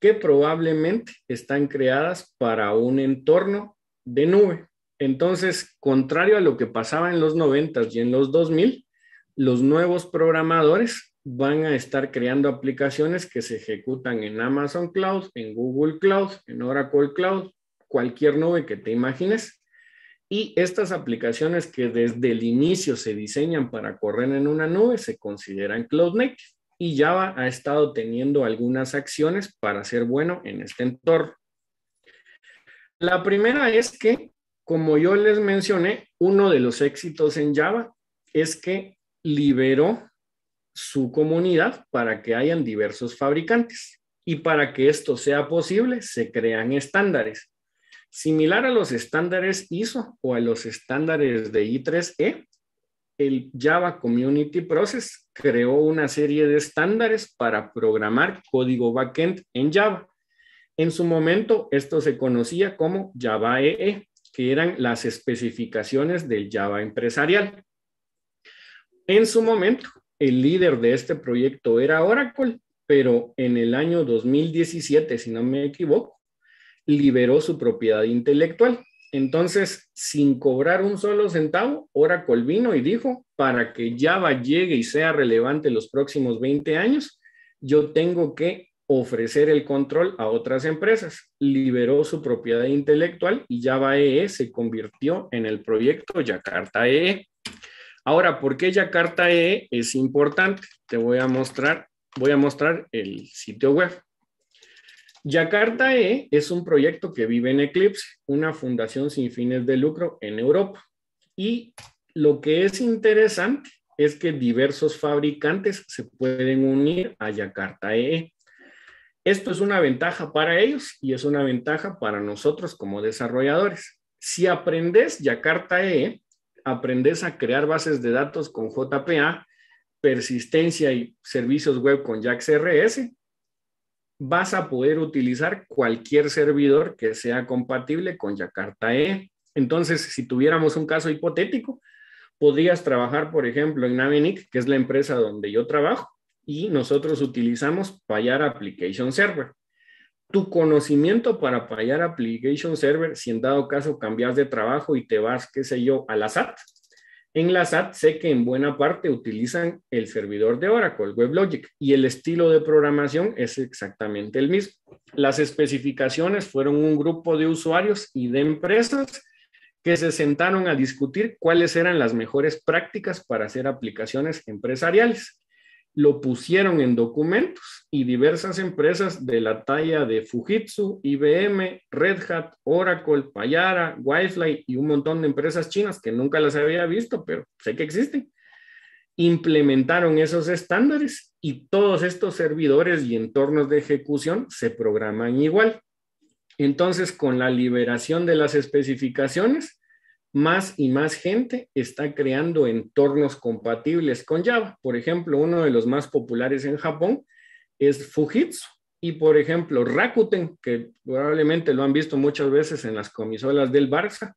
que probablemente están creadas para un entorno de nube. Entonces, contrario a lo que pasaba en los 90 y en los 2000, los nuevos programadores van a estar creando aplicaciones que se ejecutan en Amazon Cloud, en Google Cloud, en Oracle Cloud, cualquier nube que te imagines. Y estas aplicaciones que desde el inicio se diseñan para correr en una nube se consideran cloud native y Java ha estado teniendo algunas acciones para ser bueno en este entorno. La primera es que, como yo les mencioné, uno de los éxitos en Java es que liberó su comunidad para que hayan diversos fabricantes y para que esto sea posible se crean estándares. Similar a los estándares ISO o a los estándares de I3E, el Java Community Process creó una serie de estándares para programar código backend en Java. En su momento, esto se conocía como Java EE, e, que eran las especificaciones del Java empresarial. En su momento, el líder de este proyecto era Oracle, pero en el año 2017, si no me equivoco, liberó su propiedad intelectual entonces, sin cobrar un solo centavo, Oracle vino y dijo, para que Java llegue y sea relevante los próximos 20 años, yo tengo que ofrecer el control a otras empresas. Liberó su propiedad intelectual y Java EE se convirtió en el proyecto Jakarta EE. Ahora, ¿por qué Jakarta EE es importante? Te voy a mostrar, voy a mostrar el sitio web. Yakarta E es un proyecto que vive en Eclipse, una fundación sin fines de lucro en Europa. Y lo que es interesante es que diversos fabricantes se pueden unir a Yakarta EE. Esto es una ventaja para ellos y es una ventaja para nosotros como desarrolladores. Si aprendes Yakarta EE, aprendes a crear bases de datos con JPA, persistencia y servicios web con JAX-RS, vas a poder utilizar cualquier servidor que sea compatible con Jakarta E. Entonces, si tuviéramos un caso hipotético, podrías trabajar, por ejemplo, en Navenic, que es la empresa donde yo trabajo, y nosotros utilizamos Payar Application Server. Tu conocimiento para Payar Application Server, si en dado caso cambias de trabajo y te vas, qué sé yo, a la SAT, en la SAT sé que en buena parte utilizan el servidor de Oracle, WebLogic, y el estilo de programación es exactamente el mismo. Las especificaciones fueron un grupo de usuarios y de empresas que se sentaron a discutir cuáles eran las mejores prácticas para hacer aplicaciones empresariales lo pusieron en documentos y diversas empresas de la talla de Fujitsu, IBM, Red Hat, Oracle, Payara, Wildfly y un montón de empresas chinas que nunca las había visto, pero sé que existen, implementaron esos estándares y todos estos servidores y entornos de ejecución se programan igual. Entonces, con la liberación de las especificaciones, más y más gente está creando entornos compatibles con Java. Por ejemplo, uno de los más populares en Japón es Fujitsu. Y por ejemplo, Rakuten, que probablemente lo han visto muchas veces en las comisolas del Barça,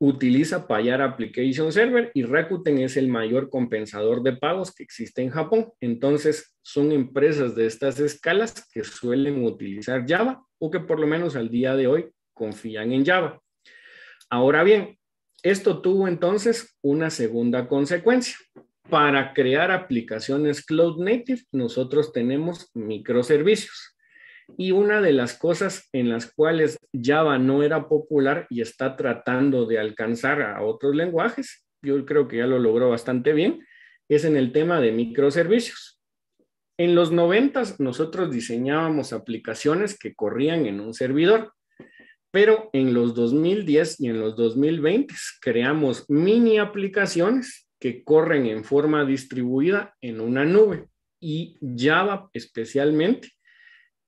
utiliza Payar Application Server y Rakuten es el mayor compensador de pagos que existe en Japón. Entonces, son empresas de estas escalas que suelen utilizar Java o que por lo menos al día de hoy confían en Java. Ahora bien, esto tuvo entonces una segunda consecuencia. Para crear aplicaciones cloud native, nosotros tenemos microservicios. Y una de las cosas en las cuales Java no era popular y está tratando de alcanzar a otros lenguajes, yo creo que ya lo logró bastante bien, es en el tema de microservicios. En los 90 nosotros diseñábamos aplicaciones que corrían en un servidor. Pero en los 2010 y en los 2020 creamos mini aplicaciones que corren en forma distribuida en una nube. Y Java especialmente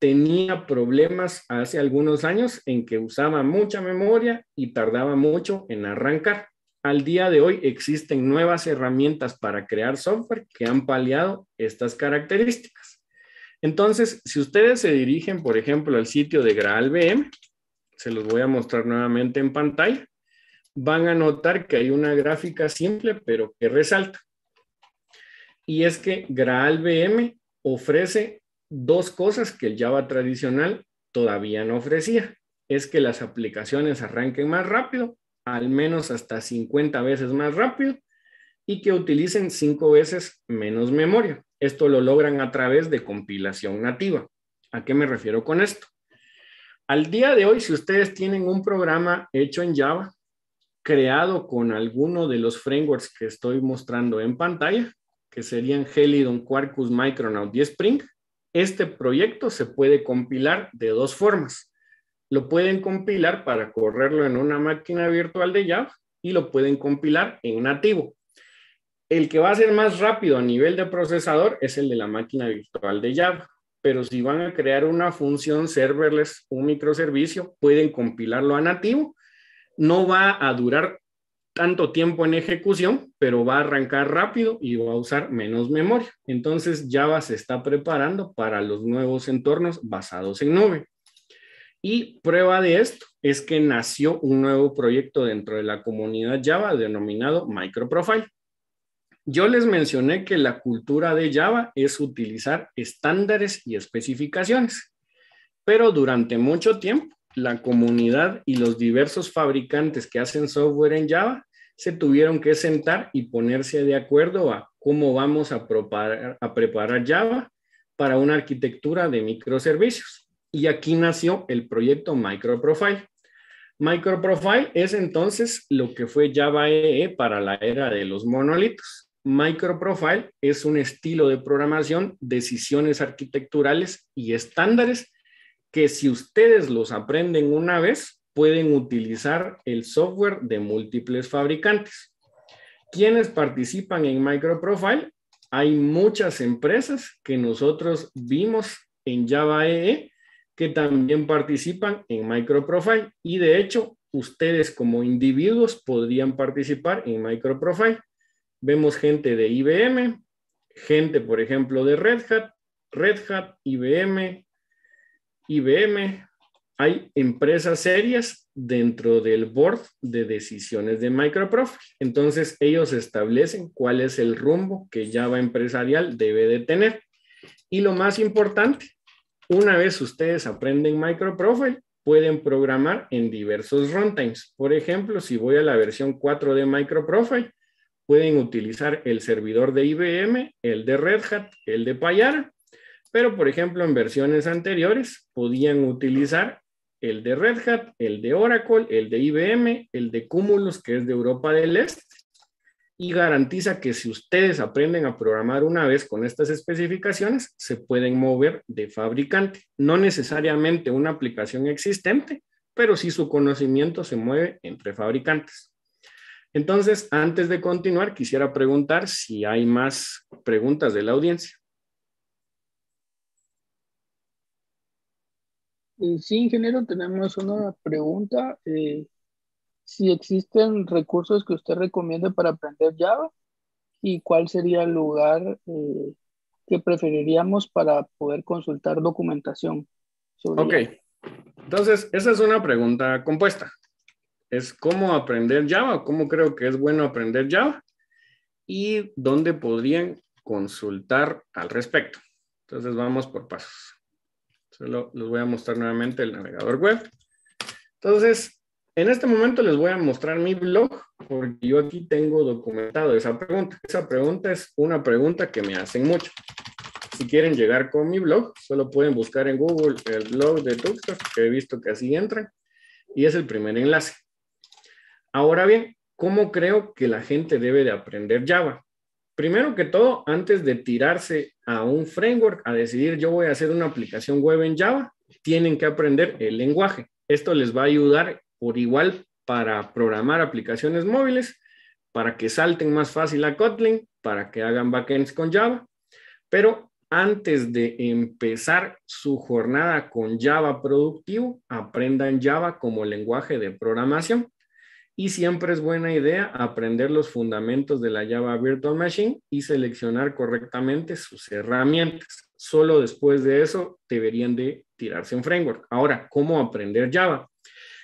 tenía problemas hace algunos años en que usaba mucha memoria y tardaba mucho en arrancar. Al día de hoy existen nuevas herramientas para crear software que han paliado estas características. Entonces, si ustedes se dirigen, por ejemplo, al sitio de GraalVM, se los voy a mostrar nuevamente en pantalla, van a notar que hay una gráfica simple, pero que resalta. Y es que GraalVM ofrece dos cosas que el Java tradicional todavía no ofrecía. Es que las aplicaciones arranquen más rápido, al menos hasta 50 veces más rápido, y que utilicen 5 veces menos memoria. Esto lo logran a través de compilación nativa. ¿A qué me refiero con esto? Al día de hoy, si ustedes tienen un programa hecho en Java, creado con alguno de los frameworks que estoy mostrando en pantalla, que serían Helidon, Quarkus, Micronaut y Spring, este proyecto se puede compilar de dos formas. Lo pueden compilar para correrlo en una máquina virtual de Java y lo pueden compilar en nativo. El que va a ser más rápido a nivel de procesador es el de la máquina virtual de Java pero si van a crear una función serverless, un microservicio, pueden compilarlo a nativo. No va a durar tanto tiempo en ejecución, pero va a arrancar rápido y va a usar menos memoria. Entonces Java se está preparando para los nuevos entornos basados en nube. Y prueba de esto es que nació un nuevo proyecto dentro de la comunidad Java denominado MicroProfile. Yo les mencioné que la cultura de Java es utilizar estándares y especificaciones, pero durante mucho tiempo la comunidad y los diversos fabricantes que hacen software en Java se tuvieron que sentar y ponerse de acuerdo a cómo vamos a preparar, Java para una arquitectura de microservicios. Y aquí nació el proyecto MicroProfile. MicroProfile es entonces lo que fue Java EE e para la era de los monolitos. Microprofile es un estilo de programación, decisiones arquitecturales y estándares que si ustedes los aprenden una vez, pueden utilizar el software de múltiples fabricantes. ¿Quiénes participan en Microprofile? Hay muchas empresas que nosotros vimos en Java EE e que también participan en Microprofile y de hecho ustedes como individuos podrían participar en Microprofile vemos gente de IBM, gente, por ejemplo, de Red Hat, Red Hat, IBM, IBM. Hay empresas serias dentro del board de decisiones de Microprofile. Entonces, ellos establecen cuál es el rumbo que Java empresarial debe de tener. Y lo más importante, una vez ustedes aprenden Microprofile, pueden programar en diversos runtimes. Por ejemplo, si voy a la versión 4 de Microprofile, pueden utilizar el servidor de IBM, el de Red Hat, el de Payara. pero por ejemplo en versiones anteriores podían utilizar el de Red Hat, el de Oracle, el de IBM, el de Cumulus, que es de Europa del Este, y garantiza que si ustedes aprenden a programar una vez con estas especificaciones, se pueden mover de fabricante. No necesariamente una aplicación existente, pero si su conocimiento se mueve entre fabricantes. Entonces, antes de continuar, quisiera preguntar si hay más preguntas de la audiencia. Eh, sí, ingeniero, tenemos una pregunta. Eh, si existen recursos que usted recomiende para aprender Java y cuál sería el lugar eh, que preferiríamos para poder consultar documentación. Sobre ok. Entonces, esa es una pregunta compuesta es cómo aprender Java, cómo creo que es bueno aprender Java y dónde podrían consultar al respecto. Entonces vamos por pasos. Solo les voy a mostrar nuevamente el navegador web. Entonces, en este momento les voy a mostrar mi blog porque yo aquí tengo documentado esa pregunta. Esa pregunta es una pregunta que me hacen mucho. Si quieren llegar con mi blog, solo pueden buscar en Google el blog de Tuxtlas, que he visto que así entran, y es el primer enlace. Ahora bien, ¿cómo creo que la gente debe de aprender Java? Primero que todo, antes de tirarse a un framework, a decidir yo voy a hacer una aplicación web en Java, tienen que aprender el lenguaje. Esto les va a ayudar por igual para programar aplicaciones móviles, para que salten más fácil a Kotlin, para que hagan backends con Java. Pero antes de empezar su jornada con Java productivo, aprendan Java como lenguaje de programación y siempre es buena idea aprender los fundamentos de la Java Virtual Machine y seleccionar correctamente sus herramientas. Solo después de eso deberían de tirarse un framework. Ahora, ¿cómo aprender Java?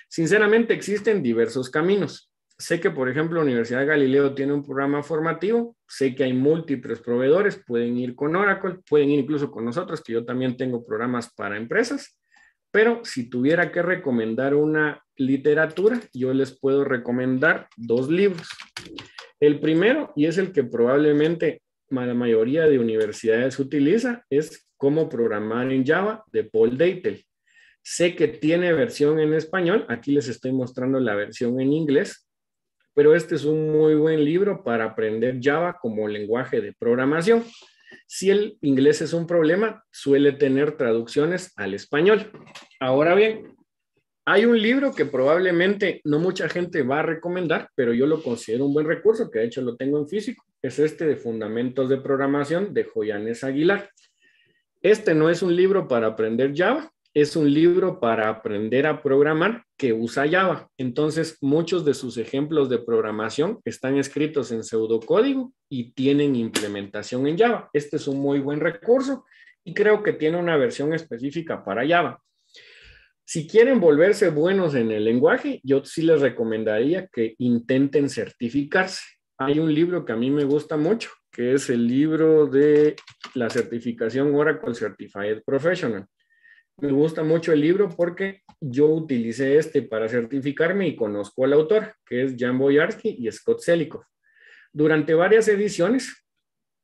Sinceramente existen diversos caminos. Sé que, por ejemplo, la Universidad de Galileo tiene un programa formativo, sé que hay múltiples proveedores, pueden ir con Oracle, pueden ir incluso con nosotros, que yo también tengo programas para empresas. Pero si tuviera que recomendar una literatura, yo les puedo recomendar dos libros. El primero, y es el que probablemente la mayoría de universidades utiliza, es Cómo programar en Java de Paul Deitel. Sé que tiene versión en español, aquí les estoy mostrando la versión en inglés, pero este es un muy buen libro para aprender Java como lenguaje de programación si el inglés es un problema, suele tener traducciones al español. Ahora bien, hay un libro que probablemente no mucha gente va a recomendar, pero yo lo considero un buen recurso, que de hecho lo tengo en físico, es este de Fundamentos de Programación de Joyanes Aguilar. Este no es un libro para aprender Java, es un libro para aprender a programar que usa Java. Entonces, muchos de sus ejemplos de programación están escritos en pseudocódigo y tienen implementación en Java. Este es un muy buen recurso y creo que tiene una versión específica para Java. Si quieren volverse buenos en el lenguaje, yo sí les recomendaría que intenten certificarse. Hay un libro que a mí me gusta mucho, que es el libro de la certificación Oracle Certified Professional. Me gusta mucho el libro porque yo utilicé este para certificarme y conozco al autor, que es Jan Boyarsky y Scott Selikoff. Durante varias ediciones,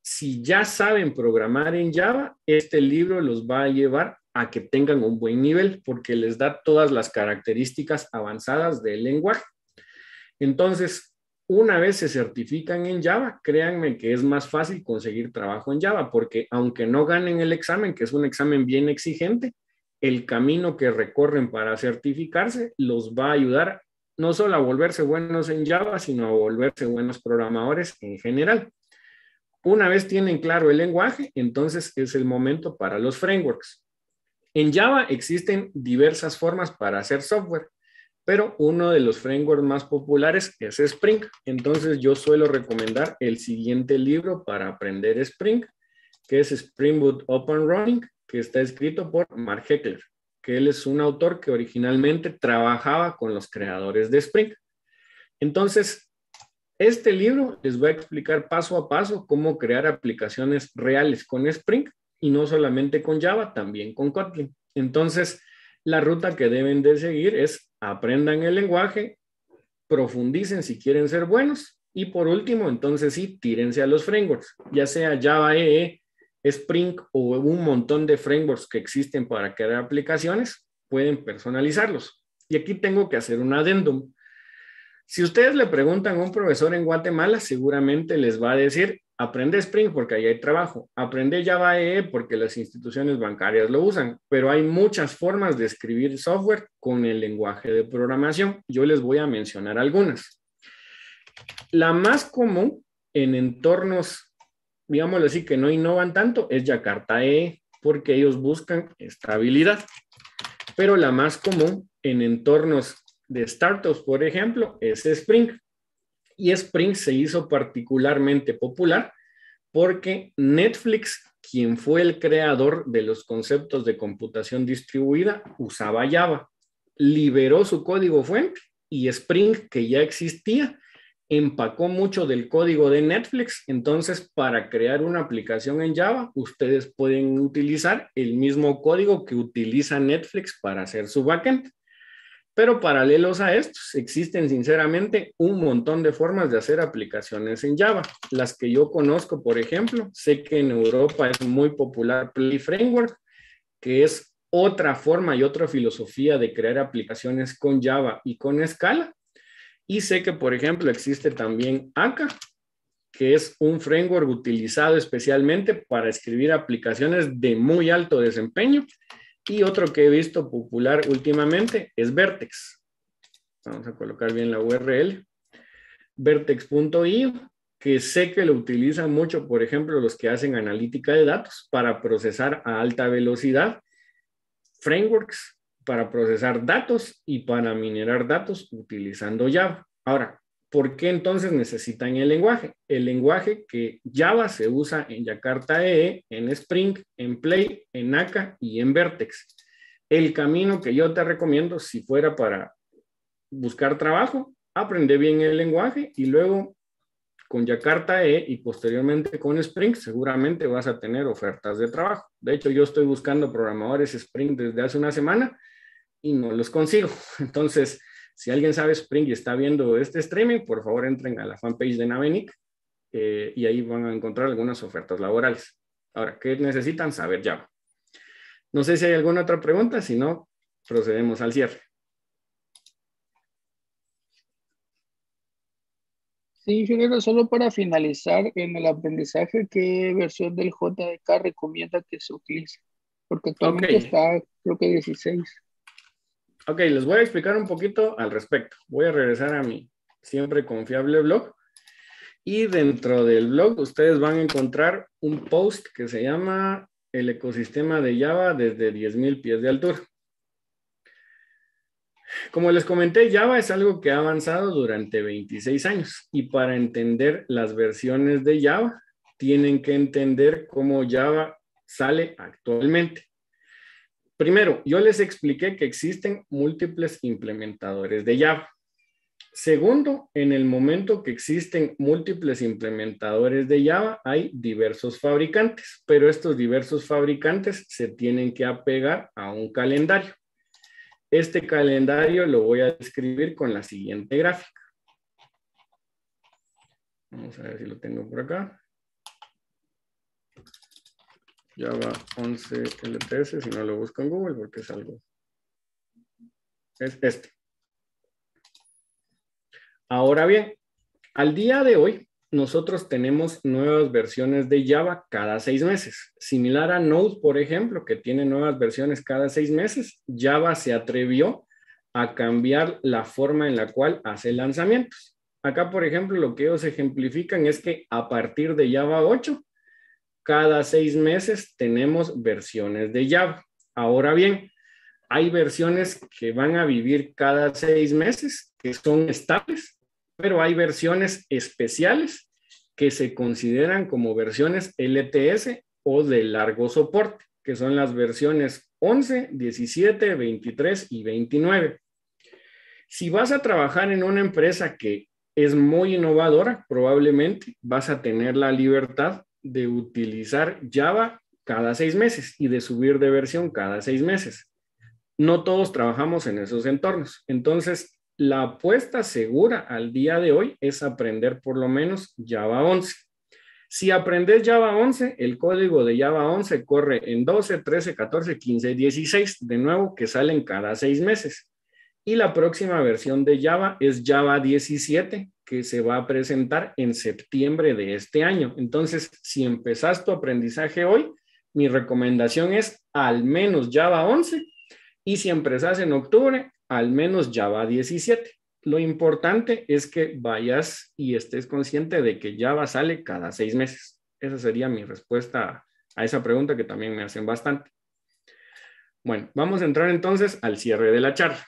si ya saben programar en Java, este libro los va a llevar a que tengan un buen nivel porque les da todas las características avanzadas del lenguaje. Entonces, una vez se certifican en Java, créanme que es más fácil conseguir trabajo en Java porque aunque no ganen el examen, que es un examen bien exigente, el camino que recorren para certificarse los va a ayudar no solo a volverse buenos en Java, sino a volverse buenos programadores en general. Una vez tienen claro el lenguaje, entonces es el momento para los frameworks. En Java existen diversas formas para hacer software, pero uno de los frameworks más populares es Spring. Entonces yo suelo recomendar el siguiente libro para aprender Spring, que es Spring Boot Open Running que está escrito por Mark Heckler, que él es un autor que originalmente trabajaba con los creadores de Spring. Entonces, este libro les va a explicar paso a paso cómo crear aplicaciones reales con Spring y no solamente con Java, también con Kotlin. Entonces, la ruta que deben de seguir es aprendan el lenguaje, profundicen si quieren ser buenos y por último, entonces sí, tírense a los frameworks, ya sea Java EE, e Spring o un montón de frameworks que existen para crear aplicaciones, pueden personalizarlos. Y aquí tengo que hacer un adendum. Si ustedes le preguntan a un profesor en Guatemala, seguramente les va a decir, aprende Spring porque ahí hay trabajo, aprende Java EE e porque las instituciones bancarias lo usan, pero hay muchas formas de escribir software con el lenguaje de programación. Yo les voy a mencionar algunas. La más común en entornos digámoslo así, que no innovan tanto es Jakarta E, porque ellos buscan estabilidad. Pero la más común en entornos de startups, por ejemplo, es Spring. Y Spring se hizo particularmente popular porque Netflix, quien fue el creador de los conceptos de computación distribuida, usaba Java, liberó su código fuente y Spring, que ya existía, empacó mucho del código de Netflix, entonces para crear una aplicación en Java, ustedes pueden utilizar el mismo código que utiliza Netflix para hacer su backend. Pero paralelos a estos, existen sinceramente un montón de formas de hacer aplicaciones en Java. Las que yo conozco, por ejemplo, sé que en Europa es muy popular Play Framework, que es otra forma y otra filosofía de crear aplicaciones con Java y con Scala. Y sé que, por ejemplo, existe también ACA, que es un framework utilizado especialmente para escribir aplicaciones de muy alto desempeño. Y otro que he visto popular últimamente es Vertex. Vamos a colocar bien la URL. Vertex.io, que sé que lo utilizan mucho, por ejemplo, los que hacen analítica de datos para procesar a alta velocidad frameworks para procesar datos y para minerar datos utilizando Java. Ahora, ¿por qué entonces necesitan el lenguaje? El lenguaje que Java se usa en Jakarta EE, en Spring, en Play, en Akka y en Vertex. El camino que yo te recomiendo si fuera para buscar trabajo, aprende bien el lenguaje y luego con Jakarta EE y posteriormente con Spring, seguramente vas a tener ofertas de trabajo. De hecho, yo estoy buscando programadores Spring desde hace una semana y no los consigo. Entonces, si alguien sabe Spring y está viendo este streaming, por favor entren a la fanpage de Navenic eh, y ahí van a encontrar algunas ofertas laborales. Ahora, ¿qué necesitan? Saber ya No sé si hay alguna otra pregunta, si no, procedemos al cierre. Sí, ingeniero, solo para finalizar, en el aprendizaje, ¿qué versión del JDK recomienda que se utilice? Porque actualmente está, creo que 16. Ok, les voy a explicar un poquito al respecto. Voy a regresar a mi siempre confiable blog. Y dentro del blog ustedes van a encontrar un post que se llama El ecosistema de Java desde 10.000 pies de altura. Como les comenté, Java es algo que ha avanzado durante 26 años y para entender las versiones de Java, tienen que entender cómo Java sale actualmente. Primero, yo les expliqué que existen múltiples implementadores de Java. Segundo, en el momento que existen múltiples implementadores de Java, hay diversos fabricantes, pero estos diversos fabricantes se tienen que apegar a un calendario. Este calendario lo voy a describir con la siguiente gráfica. Vamos a ver si lo tengo por acá. Java 11 LTS, si no lo busco en Google porque es algo. Es este. Ahora bien, al día de hoy, nosotros tenemos nuevas versiones de Java cada seis meses. Similar a Node, por ejemplo, que tiene nuevas versiones cada seis meses, Java se atrevió a cambiar la forma en la cual hace lanzamientos. Acá, por ejemplo, lo que ellos ejemplifican es que a partir de Java 8 cada seis meses tenemos versiones de Java. Ahora bien, hay versiones que van a vivir cada seis meses, que son estables, pero hay versiones especiales que se consideran como versiones LTS o de largo soporte, que son las versiones 11, 17, 23 y 29. Si vas a trabajar en una empresa que es muy innovadora, probablemente vas a tener la libertad de utilizar Java cada seis meses y de subir de versión cada seis meses. No todos trabajamos en esos entornos. Entonces, la apuesta segura al día de hoy es aprender por lo menos Java 11. Si aprendes Java 11, el código de Java 11 corre en 12, 13, 14, 15, 16, de nuevo que salen cada seis meses. Y la próxima versión de Java es Java 17, que se va a presentar en septiembre de este año. Entonces, si empezás tu aprendizaje hoy, mi recomendación es al menos Java 11 y si empezás en octubre, al menos Java 17. Lo importante es que vayas y estés consciente de que Java sale cada seis meses. Esa sería mi respuesta a esa pregunta que también me hacen bastante. Bueno, vamos a entrar entonces al cierre de la charla.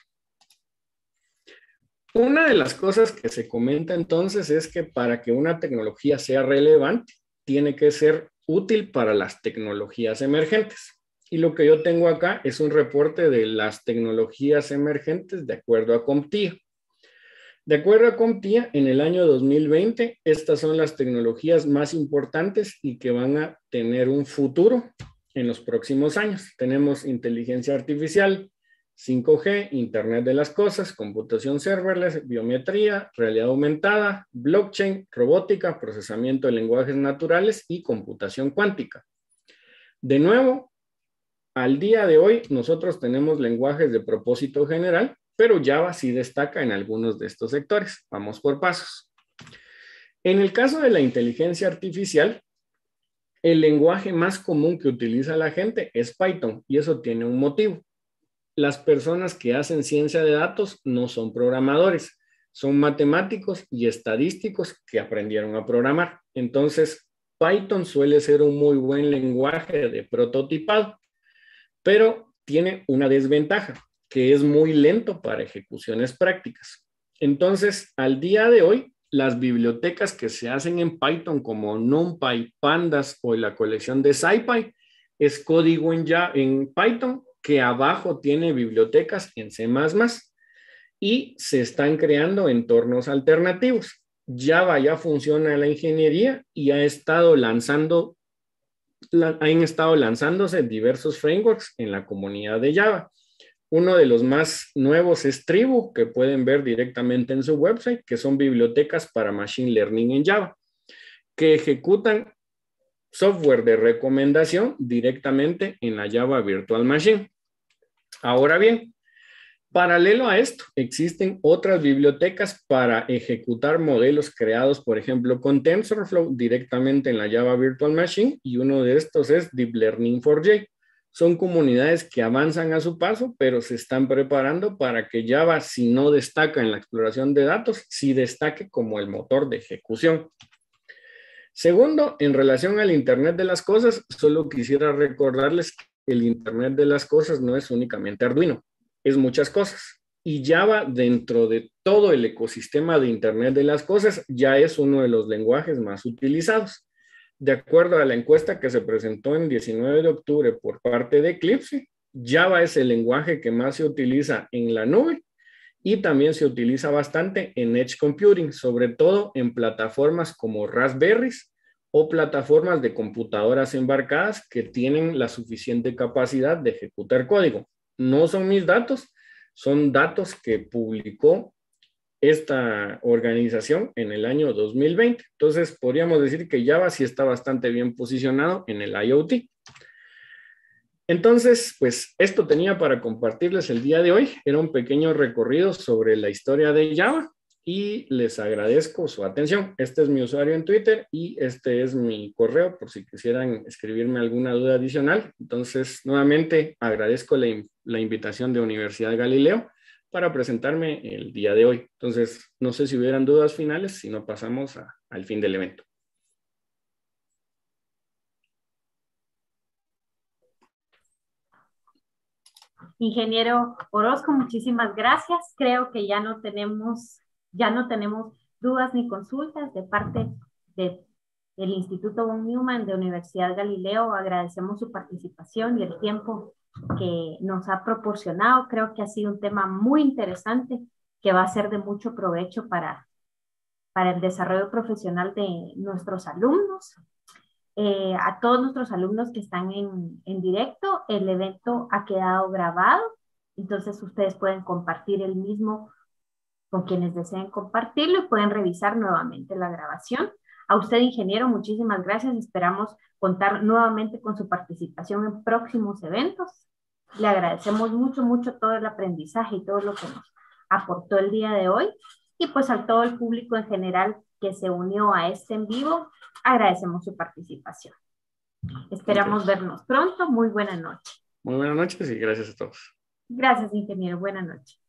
Una de las cosas que se comenta entonces es que para que una tecnología sea relevante, tiene que ser útil para las tecnologías emergentes. Y lo que yo tengo acá es un reporte de las tecnologías emergentes de acuerdo a CompTIA. De acuerdo a CompTIA, en el año 2020, estas son las tecnologías más importantes y que van a tener un futuro en los próximos años. Tenemos inteligencia artificial, 5G, Internet de las Cosas, computación serverless, biometría, realidad aumentada, blockchain, robótica, procesamiento de lenguajes naturales y computación cuántica. De nuevo, al día de hoy nosotros tenemos lenguajes de propósito general, pero Java sí destaca en algunos de estos sectores. Vamos por pasos. En el caso de la inteligencia artificial, el lenguaje más común que utiliza la gente es Python y eso tiene un motivo las personas que hacen ciencia de datos no son programadores, son matemáticos y estadísticos que aprendieron a programar. Entonces, Python suele ser un muy buen lenguaje de prototipado, pero tiene una desventaja, que es muy lento para ejecuciones prácticas. Entonces, al día de hoy, las bibliotecas que se hacen en Python como NumPy, Pandas o la colección de SciPy es código en, ya, en Python que abajo tiene bibliotecas en C++ y se están creando entornos alternativos. Java ya funciona en la ingeniería y ha estado lanzando, han estado lanzándose diversos frameworks en la comunidad de Java. Uno de los más nuevos es Tribu, que pueden ver directamente en su website, que son bibliotecas para Machine Learning en Java, que ejecutan software de recomendación directamente en la Java Virtual Machine. Ahora bien, paralelo a esto, existen otras bibliotecas para ejecutar modelos creados, por ejemplo, con TensorFlow directamente en la Java Virtual Machine y uno de estos es Deep Learning 4J. Son comunidades que avanzan a su paso, pero se están preparando para que Java, si no destaca en la exploración de datos, sí destaque como el motor de ejecución. Segundo, en relación al Internet de las Cosas, solo quisiera recordarles el Internet de las Cosas no es únicamente Arduino, es muchas cosas. Y Java, dentro de todo el ecosistema de Internet de las Cosas, ya es uno de los lenguajes más utilizados. De acuerdo a la encuesta que se presentó en 19 de octubre por parte de Eclipse, Java es el lenguaje que más se utiliza en la nube y también se utiliza bastante en Edge Computing, sobre todo en plataformas como Raspberries o plataformas de computadoras embarcadas que tienen la suficiente capacidad de ejecutar código. No son mis datos, son datos que publicó esta organización en el año 2020. Entonces, podríamos decir que Java sí está bastante bien posicionado en el IoT. Entonces, pues esto tenía para compartirles el día de hoy. Era un pequeño recorrido sobre la historia de Java y les agradezco su atención. Este es mi usuario en Twitter y este es mi correo por si quisieran escribirme alguna duda adicional. Entonces, nuevamente agradezco la, invitación de Universidad Galileo para presentarme el día de hoy. Entonces, no sé si hubieran dudas finales, si no pasamos al fin del evento. Ingeniero Orozco, muchísimas gracias. Creo que ya no tenemos ya no tenemos dudas ni consultas de parte de, del Instituto von Neumann de Universidad Galileo. Agradecemos su participación y el tiempo que nos ha proporcionado. Creo que ha sido un tema muy interesante que va a ser de mucho provecho para, para el desarrollo profesional de nuestros alumnos. Eh, a todos nuestros alumnos que están en, en directo, el evento ha quedado grabado, entonces ustedes pueden compartir el mismo con quienes deseen compartirlo y pueden revisar nuevamente la grabación. A usted, ingeniero, muchísimas gracias. Esperamos contar nuevamente con su participación en próximos eventos. Le agradecemos mucho, mucho todo el aprendizaje y todo lo que nos aportó el día de hoy. Y pues a todo el público en general que se unió a este en vivo, agradecemos su participación. Esperamos vernos pronto. Muy buena noche. Muy buenas noches y gracias a todos. Gracias, ingeniero. Buenas noches.